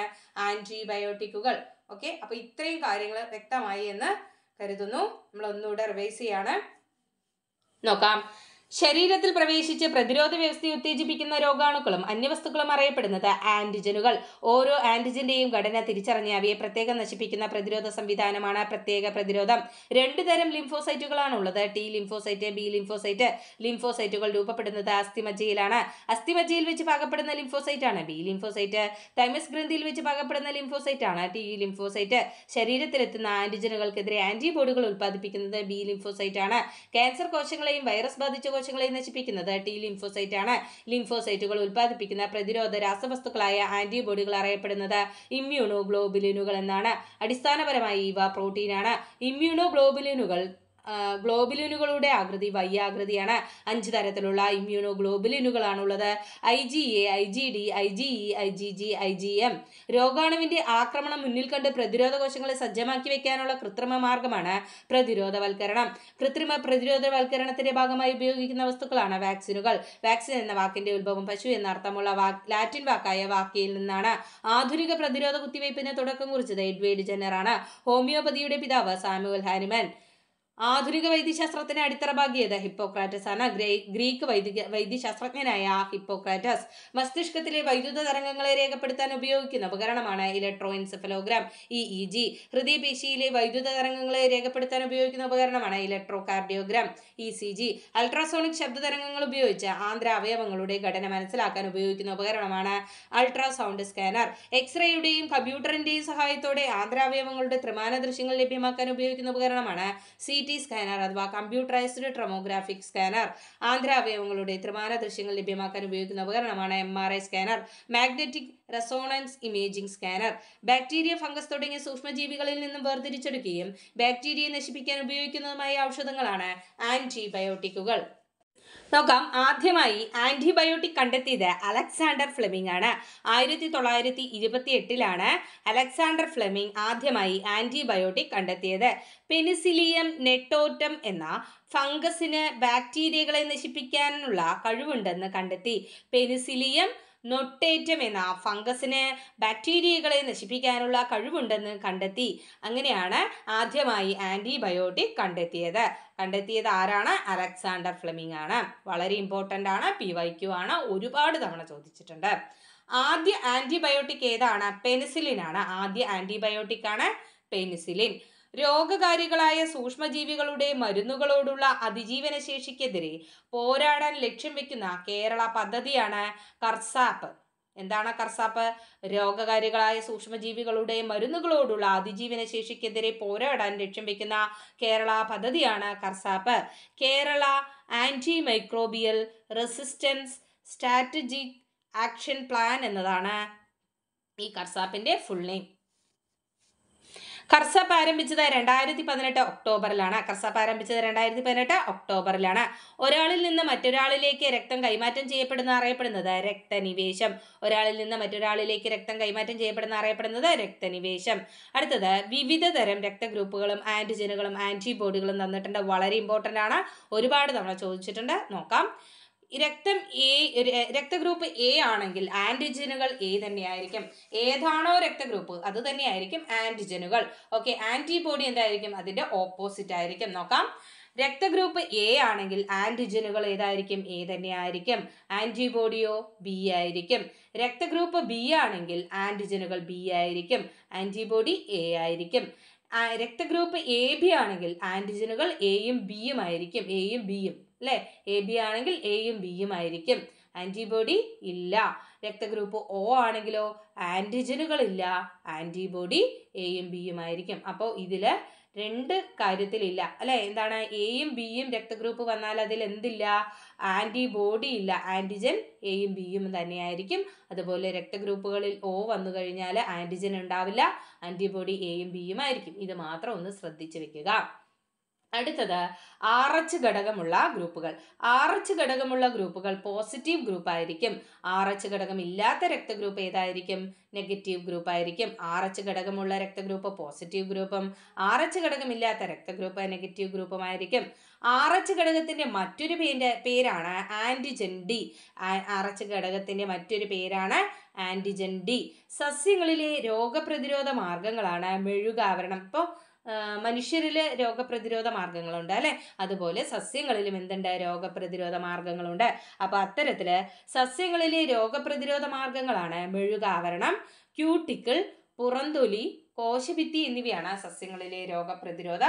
ആൻറ്റിബയോട്ടിക്കുകൾ ഓക്കെ അപ്പോൾ ഇത്രയും കാര്യങ്ങൾ വ്യക്തമായി എന്ന് കരുതുന്നു നമ്മൾ ഒന്നുകൂടെ റിവൈസ് ചെയ്യാണ് നോക്കാം ശരീരത്തിൽ പ്രവേശിച്ച് പ്രതിരോധ വ്യവസ്ഥയെ ഉത്തേജിപ്പിക്കുന്ന രോഗാണുക്കളും അന്യവസ്തുക്കളും അറിയപ്പെടുന്നത് ആന്റിജനുകൾ ഓരോ ആന്റിജന്റെയും ഘടന തിരിച്ചറിഞ്ഞ് അവയെ പ്രത്യേകം നശിപ്പിക്കുന്ന പ്രതിരോധ സംവിധാനമാണ് പ്രത്യേക പ്രതിരോധം രണ്ടു തരം ലിംഫോസൈറ്റുകളാണ് ഉള്ളത് ടി ലിംഫോസൈറ്റ് ബി ലിംഫോസൈറ്റ് ലിംഫോസൈറ്റുകൾ രൂപപ്പെടുന്നത് അസ്ഥിമജ്ജയിലാണ് അസ്ഥിമജ്ജയിൽ വെച്ച് പാകപ്പെടുന്ന ലിംഫോസൈറ്റ് ആണ് ബി ലിംഫോസൈറ്റ് തൈമസ് ഗ്രന്ഥിയിൽ വെച്ച് പാകപ്പെടുന്ന ലിംഫോസൈറ്റ് ആണ് ടി ലിംഫോസൈറ്റ് ശരീരത്തിലെത്തുന്ന ആന്റിജനുകൾക്കെതിരെ ആന്റിബോഡികൾ ഉൽപ്പാദിപ്പിക്കുന്നത് ബി ലിംഫോസൈറ്റ് ആണ് ക്യാൻസർ കോശങ്ങളെയും വൈറസ് ബാധിച്ച കോശങ്ങളെ നശിപ്പിക്കുന്നത് ടി ലിംഫോസൈറ്റ് ആണ് ലിംഫോസൈറ്റുകൾ ഉൽപ്പാദിപ്പിക്കുന്ന പ്രതിരോധ രാസവസ്തുക്കളായ ആന്റിബോഡികൾ അറിയപ്പെടുന്നത് ഇമ്മ്യൂണോ ഗ്ലോബുലിനുകൾ എന്നാണ് അടിസ്ഥാനപരമായി ഇവ പ്രോട്ടീനാണ് ഇമ്മ്യൂണോ ഗ്ലോബുലിനുകൾ ഗ്ലോബുലിനുകളുടെ ആകൃതി വൈ ആകൃതിയാണ് അഞ്ച് തരത്തിലുള്ള ഇമ്മ്യൂണോ ഗ്ലോബിലിനുകളാണുള്ളത് I G A I G D I G E I G G I G M രോഗാണുവിൻ്റെ ആക്രമണം മുന്നിൽ കണ്ട് പ്രതിരോധ കോശങ്ങളെ സജ്ജമാക്കി വെക്കാനുള്ള കൃത്രിമ മാർഗമാണ് പ്രതിരോധവൽക്കരണം കൃത്രിമ പ്രതിരോധവൽക്കരണത്തിന്റെ ഭാഗമായി ഉപയോഗിക്കുന്ന വസ്തുക്കളാണ് വാക്സിനുകൾ വാക്സിൻ എന്ന വാക്കിന്റെ ഉത്ഭവം പശു എന്ന അർത്ഥമുള്ള ലാറ്റിൻ വാക്കായ വാക്കിയിൽ നിന്നാണ് ആധുനിക പ്രതിരോധ കുത്തിവയ്പ്പിന് തുടക്കം കുറിച്ചത് എഡ്വേഡ് ജെന്നറാണ് ഹോമിയോപതിയുടെ പിതാവ് സാമുവൽ ഹാനിമൻ ആധുനിക വൈദ്യശാസ്ത്രത്തിന് അടിത്തറ പാകിയത് ഹിപ്പോക്രാറ്റസ് ആണ് ഗ്രീക്ക് വൈദ്യ വൈദ്യശാസ്ത്രജ്ഞനായ ഹിപ്പോക്രാറ്റസ് മസ്തിഷ്കത്തിലെ വൈദ്യുത തരംഗങ്ങളെ രേഖപ്പെടുത്താൻ ഉപയോഗിക്കുന്ന ഉപകരണമാണ് ഇലക്ട്രോഎൻസെഫലോഗ്രാം ഇ ഇ ജി ഹൃദയപേശിയിലെ വൈദ്യുത തരംഗങ്ങളെ രേഖപ്പെടുത്താൻ ഉപയോഗിക്കുന്ന ഉപകരണമാണ് electrocardiogram E C G ultrasonic ശബ്ദ തരംഗങ്ങൾ ഉപയോഗിച്ച് ആന്ധ്ര അവയവങ്ങളുടെ ഘടന മനസ്സിലാക്കാൻ ഉപയോഗിക്കുന്ന ഉപകരണമാണ് അൾട്രാസൗണ്ട് സ്കാനർ എക്സ്റേയുടെയും കമ്പ്യൂട്ടറിന്റെയും സഹായത്തോടെ ആന്ധ്ര അവയവങ്ങളുടെ ത്രിമാന ദൃശ്യങ്ങൾ ലഭ്യമാക്കാൻ ഉപയോഗിക്കുന്ന ഉപകരണമാണ് സി സിടി സ്കാനർ അഥവാ കമ്പ്യൂട്ടറൈസ്ഡ് ട്രമോഗ്രാഫിക് സ്കാനർ ആന്ധ്രാവയവങ്ങളുടെ ത്രിമാന ദൃശ്യങ്ങൾ ലഭ്യമാക്കാൻ ഉപയോഗിക്കുന്ന ഉപകരണമാണ് M R I scanner magnetic resonance imaging scanner bacteria fungus തുടങ്ങിയ സൂക്ഷ്മജീവികളിൽ നിന്നും വേർതിരിച്ചെടുക്കുകയും ബാക്ടീരിയയെ നശിപ്പിക്കാൻ ഉപയോഗിക്കുന്നതുമായ ഔഷധങ്ങളാണ് ആന്റിബയോട്ടിക്കുകൾ നോക്കാം ആദ്യമായി ആൻറ്റിബയോട്ടിക് കണ്ടെത്തിയത് അലക്സാണ്ടർ ഫ്ലെമിംഗ് ആണ് ആയിരത്തി തൊള്ളായിരത്തി ഇരുപത്തി എട്ടിലാണ് അലക്സാണ്ടർ ഫ്ലെമിംഗ് ആദ്യമായി ആൻറ്റിബയോട്ടിക് കണ്ടെത്തിയത് പെനിസിലിയം നെറ്റോറ്റം എന്ന ഫംഗസിന് ബാക്ടീരിയകളെ നശിപ്പിക്കാനുള്ള കഴിവുണ്ടെന്ന് കണ്ടെത്തി പെനിസിലിയം നൊട്ടേറ്റം എന്ന ഫംഗസിന് ബാക്ടീരിയകളെ നശിപ്പിക്കാനുള്ള കഴിവുണ്ടെന്ന് കണ്ടെത്തി അങ്ങനെയാണ് ആദ്യമായി ആൻറ്റിബയോട്ടിക് കണ്ടെത്തിയത് കണ്ടെത്തിയത് ആരാണ് അലക്സാണ്ടർ ഫ്ലെമിംഗ് ആണ് വളരെ ഇമ്പോർട്ടൻ്റ് ആണ് പി വൈ ക്യു ആണ് ഒരുപാട് തവണ ചോദിച്ചിട്ടുണ്ട് ആദ്യ ആൻറ്റിബയോട്ടിക് ഏതാണ് പെനിസിലിൻ ആണ് ആദ്യ ആൻറ്റിബയോട്ടിക് ആണ് പെനിസിലിൻ രോഗകാരികളായ സൂക്ഷ്മജീവികളുടെ മരുന്നുകളോടുള്ള അതിജീവന ശേഷിക്കെതിരെ പോരാടാൻ ലക്ഷ്യം വെക്കുന്ന കേരള പദ്ധതിയാണ് കർസാപ്പ് എന്താണ് കർസാപ്പ് രോഗകാരികളായ സൂക്ഷ്മജീവികളുടെ മരുന്നുകളോടുള്ള അതിജീവന ശേഷിക്കെതിരെ പോരാടാൻ ലക്ഷ്യം വെക്കുന്ന കേരള പദ്ധതിയാണ് KARSAP Kerala antimicrobial resistance strategic action plan എന്നതാണ് ഈ കർസാപ്പിൻ്റെ ഫുൾ നെയിം കർസപ്പ് ആരംഭിച്ചത് രണ്ടായിരത്തി പതിനെട്ട് ഒക്ടോബറിലാണ് കർസപ്പ് ആരംഭിച്ചത് രണ്ടായിരത്തി പതിനെട്ട് ഒക്ടോബറിലാണ് ഒരാളിൽ നിന്ന് മറ്റൊരാളിലേക്ക് രക്തം കൈമാറ്റം ചെയ്യപ്പെടുന്ന അറിയപ്പെടുന്നത് രക്തനിവേശം ഒരാളിൽ നിന്ന് മറ്റൊരാളിലേക്ക് രക്തം കൈമാറ്റം ചെയ്യപ്പെടുന്ന അറിയപ്പെടുന്നത് രക്തനിവേശം അടുത്തത് വിവിധ തരം രക്തഗ്രൂപ്പുകളും ആന്റിജനുകളും ആന്റിബോഡികളും തന്നിട്ടുണ്ട് വളരെ ഇമ്പോർട്ടൻ്റ് ആണ് ഒരുപാട് തവണ ചോദിച്ചിട്ടുണ്ട് നോക്കാം രക്തം എ രക്തഗ്രൂപ്പ് എ ആണെങ്കിൽ ആൻറ്റിജനുകൾ എ തന്നെയായിരിക്കും ഏതാണോ രക്തഗ്രൂപ്പ് അത് തന്നെയായിരിക്കും ആൻറ്റിജനുകൾ ഓക്കെ ആൻറ്റിബോഡി എന്തായിരിക്കും അതിൻ്റെ ഓപ്പോസിറ്റ് ആയിരിക്കും നോക്കാം രക്തഗ്രൂപ്പ് എ ആണെങ്കിൽ ആൻറ്റിജനുകൾ ഏതായിരിക്കും എ തന്നെയായിരിക്കും ആൻറ്റിബോഡിയോ ബി ആയിരിക്കും രക്തഗ്രൂപ്പ് ബി ആണെങ്കിൽ ആൻറ്റിജനുകൾ ബി ആയിരിക്കും ആൻറ്റിബോഡി എ ആയിരിക്കും രക്തഗ്രൂപ്പ് എ ബി ആണെങ്കിൽ ആൻറ്റിജനുകൾ എയും ബിയും ആയിരിക്കും എയും ബിയും അല്ലേ എ ബി ആണെങ്കിൽ എയും ബിയും ആയിരിക്കും ആൻറ്റിബോഡി ഇല്ല രക്തഗ്രൂപ്പ് ഒ ആണെങ്കിലോ ഇല്ല ആൻറ്റിബോഡി എയും ബിയും ആയിരിക്കും അപ്പോൾ ഇതിൽ രണ്ട് കാര്യത്തിലില്ല അല്ലേ എന്താണ് എയും ബിയും രക്തഗ്രൂപ്പ് വന്നാൽ അതിൽ എന്തില്ല ആൻറ്റിബോഡി ഇല്ല ആൻറ്റിജൻ എയും ബിയും തന്നെയായിരിക്കും അതുപോലെ രക്തഗ്രൂപ്പുകളിൽ ഒ വന്നു കഴിഞ്ഞാൽ ആൻറ്റിജൻ ഉണ്ടാവില്ല ആൻറ്റിബോഡി എയും ബിയും ആയിരിക്കും ഇത് മാത്രം ഒന്ന് ശ്രദ്ധിച്ചു വെക്കുക അടുത്തത് ആർ എച്ച് ഘടകമുള്ള ഗ്രൂപ്പുകൾ ആർ എച്ച് ഘടകമുള്ള ഗ്രൂപ്പുകൾ പോസിറ്റീവ് ഗ്രൂപ്പ് ആയിരിക്കും ആർ എച്ച് ഘടകം ഇല്ലാത്ത രക്തഗ്രൂപ്പ് ഏതായിരിക്കും നെഗറ്റീവ് ഗ്രൂപ്പ് ആയിരിക്കും ആർ എച്ച് ഘടകമുള്ള രക്തഗ്രൂപ്പ് പോസിറ്റീവ് ഗ്രൂപ്പും ആർ എച്ച് ഘടകമില്ലാത്ത രക്തഗ്രൂപ്പ് നെഗറ്റീവ് ഗ്രൂപ്പും ആയിരിക്കും ആർ എച്ച് ഘടകത്തിൻ്റെ മറ്റൊരു പേര് പേരാണ് ആൻറ്റിജൻ ഡി ആർ എച്ച് ഘടകത്തിൻ്റെ മറ്റൊരു പേരാണ് ആൻറ്റിജൻ ഡി സസ്യങ്ങളിലെ രോഗപ്രതിരോധ മാർഗങ്ങളാണ് മെഴുകാവരണം ഇപ്പോൾ മനുഷ്യരിൽ രോഗപ്രതിരോധ മാർഗങ്ങളുണ്ട് അല്ലേ അതുപോലെ സസ്യങ്ങളിലും എന്തുണ്ട് രോഗപ്രതിരോധ മാർഗങ്ങളുണ്ട് അപ്പോൾ അത്തരത്തിൽ സസ്യങ്ങളിലെ രോഗപ്രതിരോധ മാർഗങ്ങളാണ് മെഴുകാവരണം ക്യൂട്ടിക്കിൾ പുറന്തൊലി കോശഭിത്തി എന്നിവയാണ് സസ്യങ്ങളിലെ രോഗപ്രതിരോധ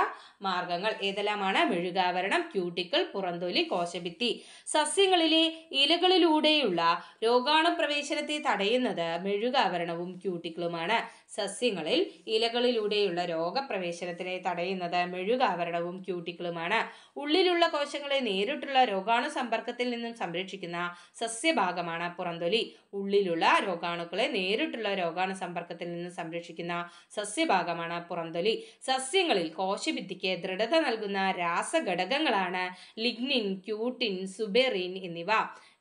മാർഗങ്ങൾ ഏതെല്ലാമാണ് മെഴുകാവരണം ക്യൂട്ടിക്കൽ പുറന്തൊലി കോശഭിത്തി സസ്യങ്ങളിലെ ഇലകളിലൂടെയുള്ള രോഗാണുപ്രവേശനത്തെ തടയുന്നത് മെഴുകാവരണവും ക്യൂട്ടിക്കളുമാണ് സസ്യങ്ങളിൽ ഇലകളിലൂടെയുള്ള രോഗപ്രവേശനത്തിനെ തടയുന്നത് മെഴുകാവരണവും ക്യൂട്ടിക്കളുമാണ് ഉള്ളിലുള്ള കോശങ്ങളെ നേരിട്ടുള്ള രോഗാണു സമ്പർക്കത്തിൽ നിന്നും സംരക്ഷിക്കുന്ന സസ്യഭാഗമാണ് പുറന്തൊലി ഉള്ളിലുള്ള രോഗാണുക്കളെ നേരിട്ടുള്ള രോഗാണു സമ്പർക്കത്തിൽ നിന്ന് സംരക്ഷിക്കുന്ന സസ്യഭാഗമാണ് പുറന്തൊലി സസ്യങ്ങളിൽ കോശഭിത്തിക്ക് ദൃഢത നൽകുന്ന രാസഘടകങ്ങളാണ് ലിഗ്നിൻ ക്യൂട്ടിൻ സുബെറിൻ എന്നിവ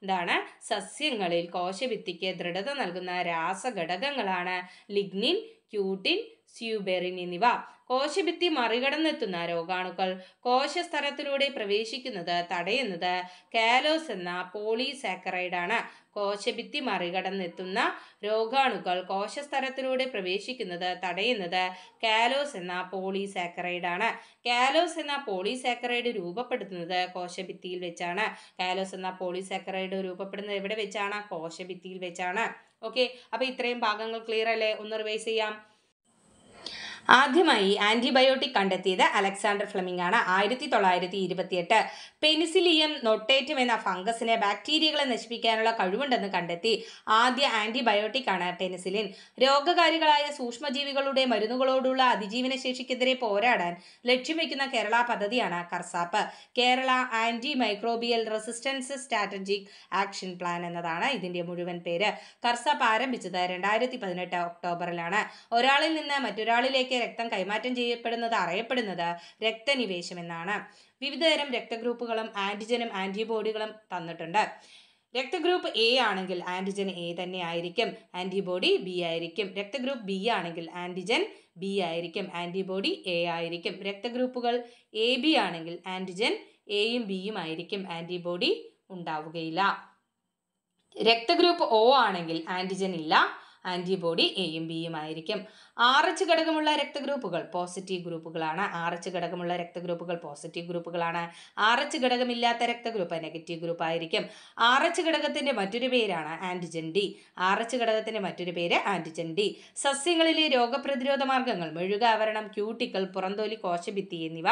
എന്താണ് സസ്യങ്ങളിൽ കോശഭിത്തിക്ക് ദൃഢത നൽകുന്ന രാസഘടകങ്ങളാണ് ലിഗ്നിൻ ക്യൂട്ടിൻ സ്യൂബെറിൻ എന്നിവ കോശഭിത്തി മറികടന്നെത്തുന്ന രോഗാണുക്കൾ കോശസ്തരത്തിലൂടെ പ്രവേശിക്കുന്നത് തടയുന്നത് കാലോസ് എന്ന പോളിസാക്കറൈഡാണ് കോശഭിത്തി മറികടന്നെത്തുന്ന രോഗാണുക്കൾ കോശസ്തരത്തിലൂടെ പ്രവേശിക്കുന്നത് തടയുന്നത് കാലോസ് എന്ന പോളിസാക്കറൈഡാണ് കാലോസ് എന്ന പോളിസാക്കറൈഡ് രൂപപ്പെടുത്തുന്നത് കോശഭിത്തിയിൽ വെച്ചാണ് കാലോസ് എന്ന പോളിസാക്കറൈഡ് രൂപപ്പെടുന്നത് എവിടെ വെച്ചാണ് കോശഭിത്തിയിൽ വെച്ചാണ് ഓക്കെ അപ്പോൾ ഇത്രയും ഭാഗങ്ങൾ ക്ലിയർ അല്ലേ ഒന്ന് റിവൈസ് ചെയ്യാം ആദ്യമായി ആന്റിബയോട്ടിക് കണ്ടെത്തിയത് അലക്സാണ്ടർ ഫ്ലെമിംഗ് ആണ് ആയിരത്തി തൊള്ളായിരത്തി ഇരുപത്തിയെട്ട് പെനിസിലിയം നൊട്ടേറ്റം എന്ന ഫംഗസിനെ ബാക്ടീരിയകളെ നശിപ്പിക്കാനുള്ള കഴിവുണ്ടെന്ന് കണ്ടെത്തി ആദ്യ ആന്റിബയോട്ടിക് ആണ് പെനിസിലിൻ രോഗകാരികളായ സൂക്ഷ്മജീവികളുടെ മരുന്നുകളോടുള്ള അതിജീവന ശേഷിക്കെതിരെ പോരാടാൻ ലക്ഷ്യം വയ്ക്കുന്ന കേരള പദ്ധതിയാണ് KARSAP Kerala antimicrobial resistance strategic action plan എന്നതാണ് ഇതിന്റെ മുഴുവൻ പേര് കർസാപ്പ് ആരംഭിച്ചത് രണ്ടായിരത്തി പതിനെട്ട് ഒക്ടോബറിലാണ് ഒരാളിൽ നിന്ന് മറ്റൊരാളിലേക്ക് പുറത്തേക്ക് രക്തം കൈമാറ്റം ചെയ്യപ്പെടുന്നത് അറിയപ്പെടുന്നത് രക്തനിവേശം എന്നാണ് വിവിധതരം രക്തഗ്രൂപ്പുകളും ആന്റിജനും ആൻറ്റിബോഡികളും തന്നിട്ടുണ്ട് രക്തഗ്രൂപ്പ് എ ആണെങ്കിൽ ആന്റിജൻ എ തന്നെ ആയിരിക്കും ആൻറ്റിബോഡി ബി ആയിരിക്കും രക്തഗ്രൂപ്പ് ബി ആണെങ്കിൽ ആന്റിജൻ ബി ആയിരിക്കും ആൻറ്റിബോഡി എ ആയിരിക്കും രക്തഗ്രൂപ്പുകൾ എ ബി ആണെങ്കിൽ ആൻറ്റിജൻ എയും ബിയും ആയിരിക്കും ആൻറ്റിബോഡി ഉണ്ടാവുകയില്ല രക്തഗ്രൂപ്പ് ഒ ആണെങ്കിൽ ആന്റിജൻ ഇല്ല ആൻറ്റിബോഡി എയും ബിയും ആയിരിക്കും ആർ എച്ച് ഘടകമുള്ള രക്തഗ്രൂപ്പുകൾ പോസിറ്റീവ് ഗ്രൂപ്പുകളാണ് ആർ എച്ച് ഘടകമുള്ള രക്തഗ്രൂപ്പുകൾ പോസിറ്റീവ് ഗ്രൂപ്പുകളാണ് ആർ എച്ച് ഘടകമില്ലാത്ത രക്തഗ്രൂപ്പ് നെഗറ്റീവ് ഗ്രൂപ്പ് ആയിരിക്കും ആർ എച്ച് ഘടകത്തിന്റെ മറ്റൊരു പേരാണ് ആന്റിജൻ ഡി ആർ എച്ച് ഘടകത്തിന്റെ മറ്റൊരു പേര് ആന്റിജൻ ഡി സസ്യങ്ങളിലെ രോഗപ്രതിരോധ മാർഗങ്ങൾ മെഴുകാവരണം ക്യൂട്ടിക്കൽ പുറന്തോലി കോശഭിത്തി എന്നിവ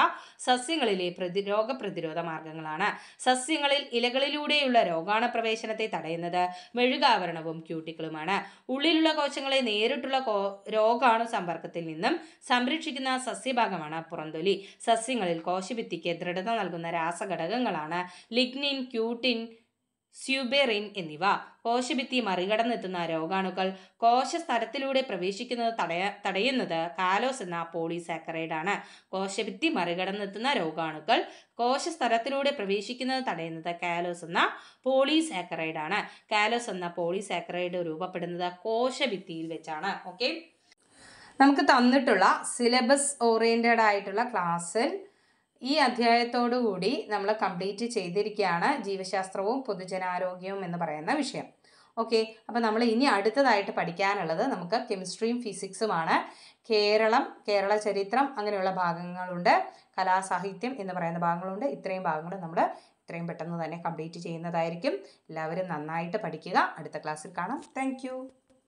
സസ്യങ്ങളിലെ രോഗപ്രതിരോധ മാർഗങ്ങളാണ് സസ്യങ്ങളിൽ ഇലകളിലൂടെയുള്ള രോഗാണ പ്രവേശനത്തെ തടയുന്നത് മെഴുകാവരണവും ക്യൂട്ടിക്കളുമാണ് ഉള്ളിലുള്ള കോശങ്ങളെ നേരിട്ടുള്ള രോഗ സമ്പർക്കത്തിൽ നിന്നും സംരക്ഷിക്കുന്ന സസ്യഭാഗമാണ് പുറന്തൊലി സസ്യങ്ങളിൽ കോശഭിത്തിക്ക് ദൃഢത നൽകുന്ന രാസഘടകങ്ങളാണ് ലിഗ്നിൻ ക്യൂട്ടിൻ സ്യൂബെറിൻ എന്നിവ കോശഭിത്തി മറികടന്നെത്തുന്ന രോഗാണുക്കൾ കോശസ്തരത്തിലൂടെ പ്രവേശിക്കുന്നത് തടയ തടയുന്നത് കാലോസ് എന്ന പോളിസാക്കറൈഡാണ് കോശഭിത്തി മറികടന്നെത്തുന്ന രോഗാണുക്കൾ കോശസ്തരത്തിലൂടെ പ്രവേശിക്കുന്നത് തടയുന്നത് കാലോസ് എന്ന പോളിസാക്കറൈഡാണ് കാലോസ് എന്ന പോളിസാക്കറൈഡ് രൂപപ്പെടുന്നത് കോശഭിത്തിയിൽ വെച്ചാണ് ഓക്കെ നമുക്ക് തന്നിട്ടുള്ള സിലബസ് ഓറിയൻറ്റഡ് ആയിട്ടുള്ള ക്ലാസ്സിൽ ഈ കൂടി നമ്മൾ കംപ്ലീറ്റ് ചെയ്തിരിക്കുകയാണ് ജീവശാസ്ത്രവും പൊതുജനാരോഗ്യവും എന്ന് പറയുന്ന വിഷയം ഓക്കെ അപ്പോൾ നമ്മൾ ഇനി അടുത്തതായിട്ട് പഠിക്കാനുള്ളത് നമുക്ക് കെമിസ്ട്രിയും ഫിസിക്സുമാണ് കേരളം കേരള ചരിത്രം അങ്ങനെയുള്ള ഭാഗങ്ങളുണ്ട് കലാസാഹിത്യം എന്ന് പറയുന്ന ഭാഗങ്ങളുണ്ട് ഇത്രയും ഭാഗങ്ങൾ നമ്മൾ ഇത്രയും പെട്ടെന്ന് തന്നെ കംപ്ലീറ്റ് ചെയ്യുന്നതായിരിക്കും എല്ലാവരും നന്നായിട്ട് പഠിക്കുക അടുത്ത ക്ലാസ്സിൽ കാണാം താങ്ക്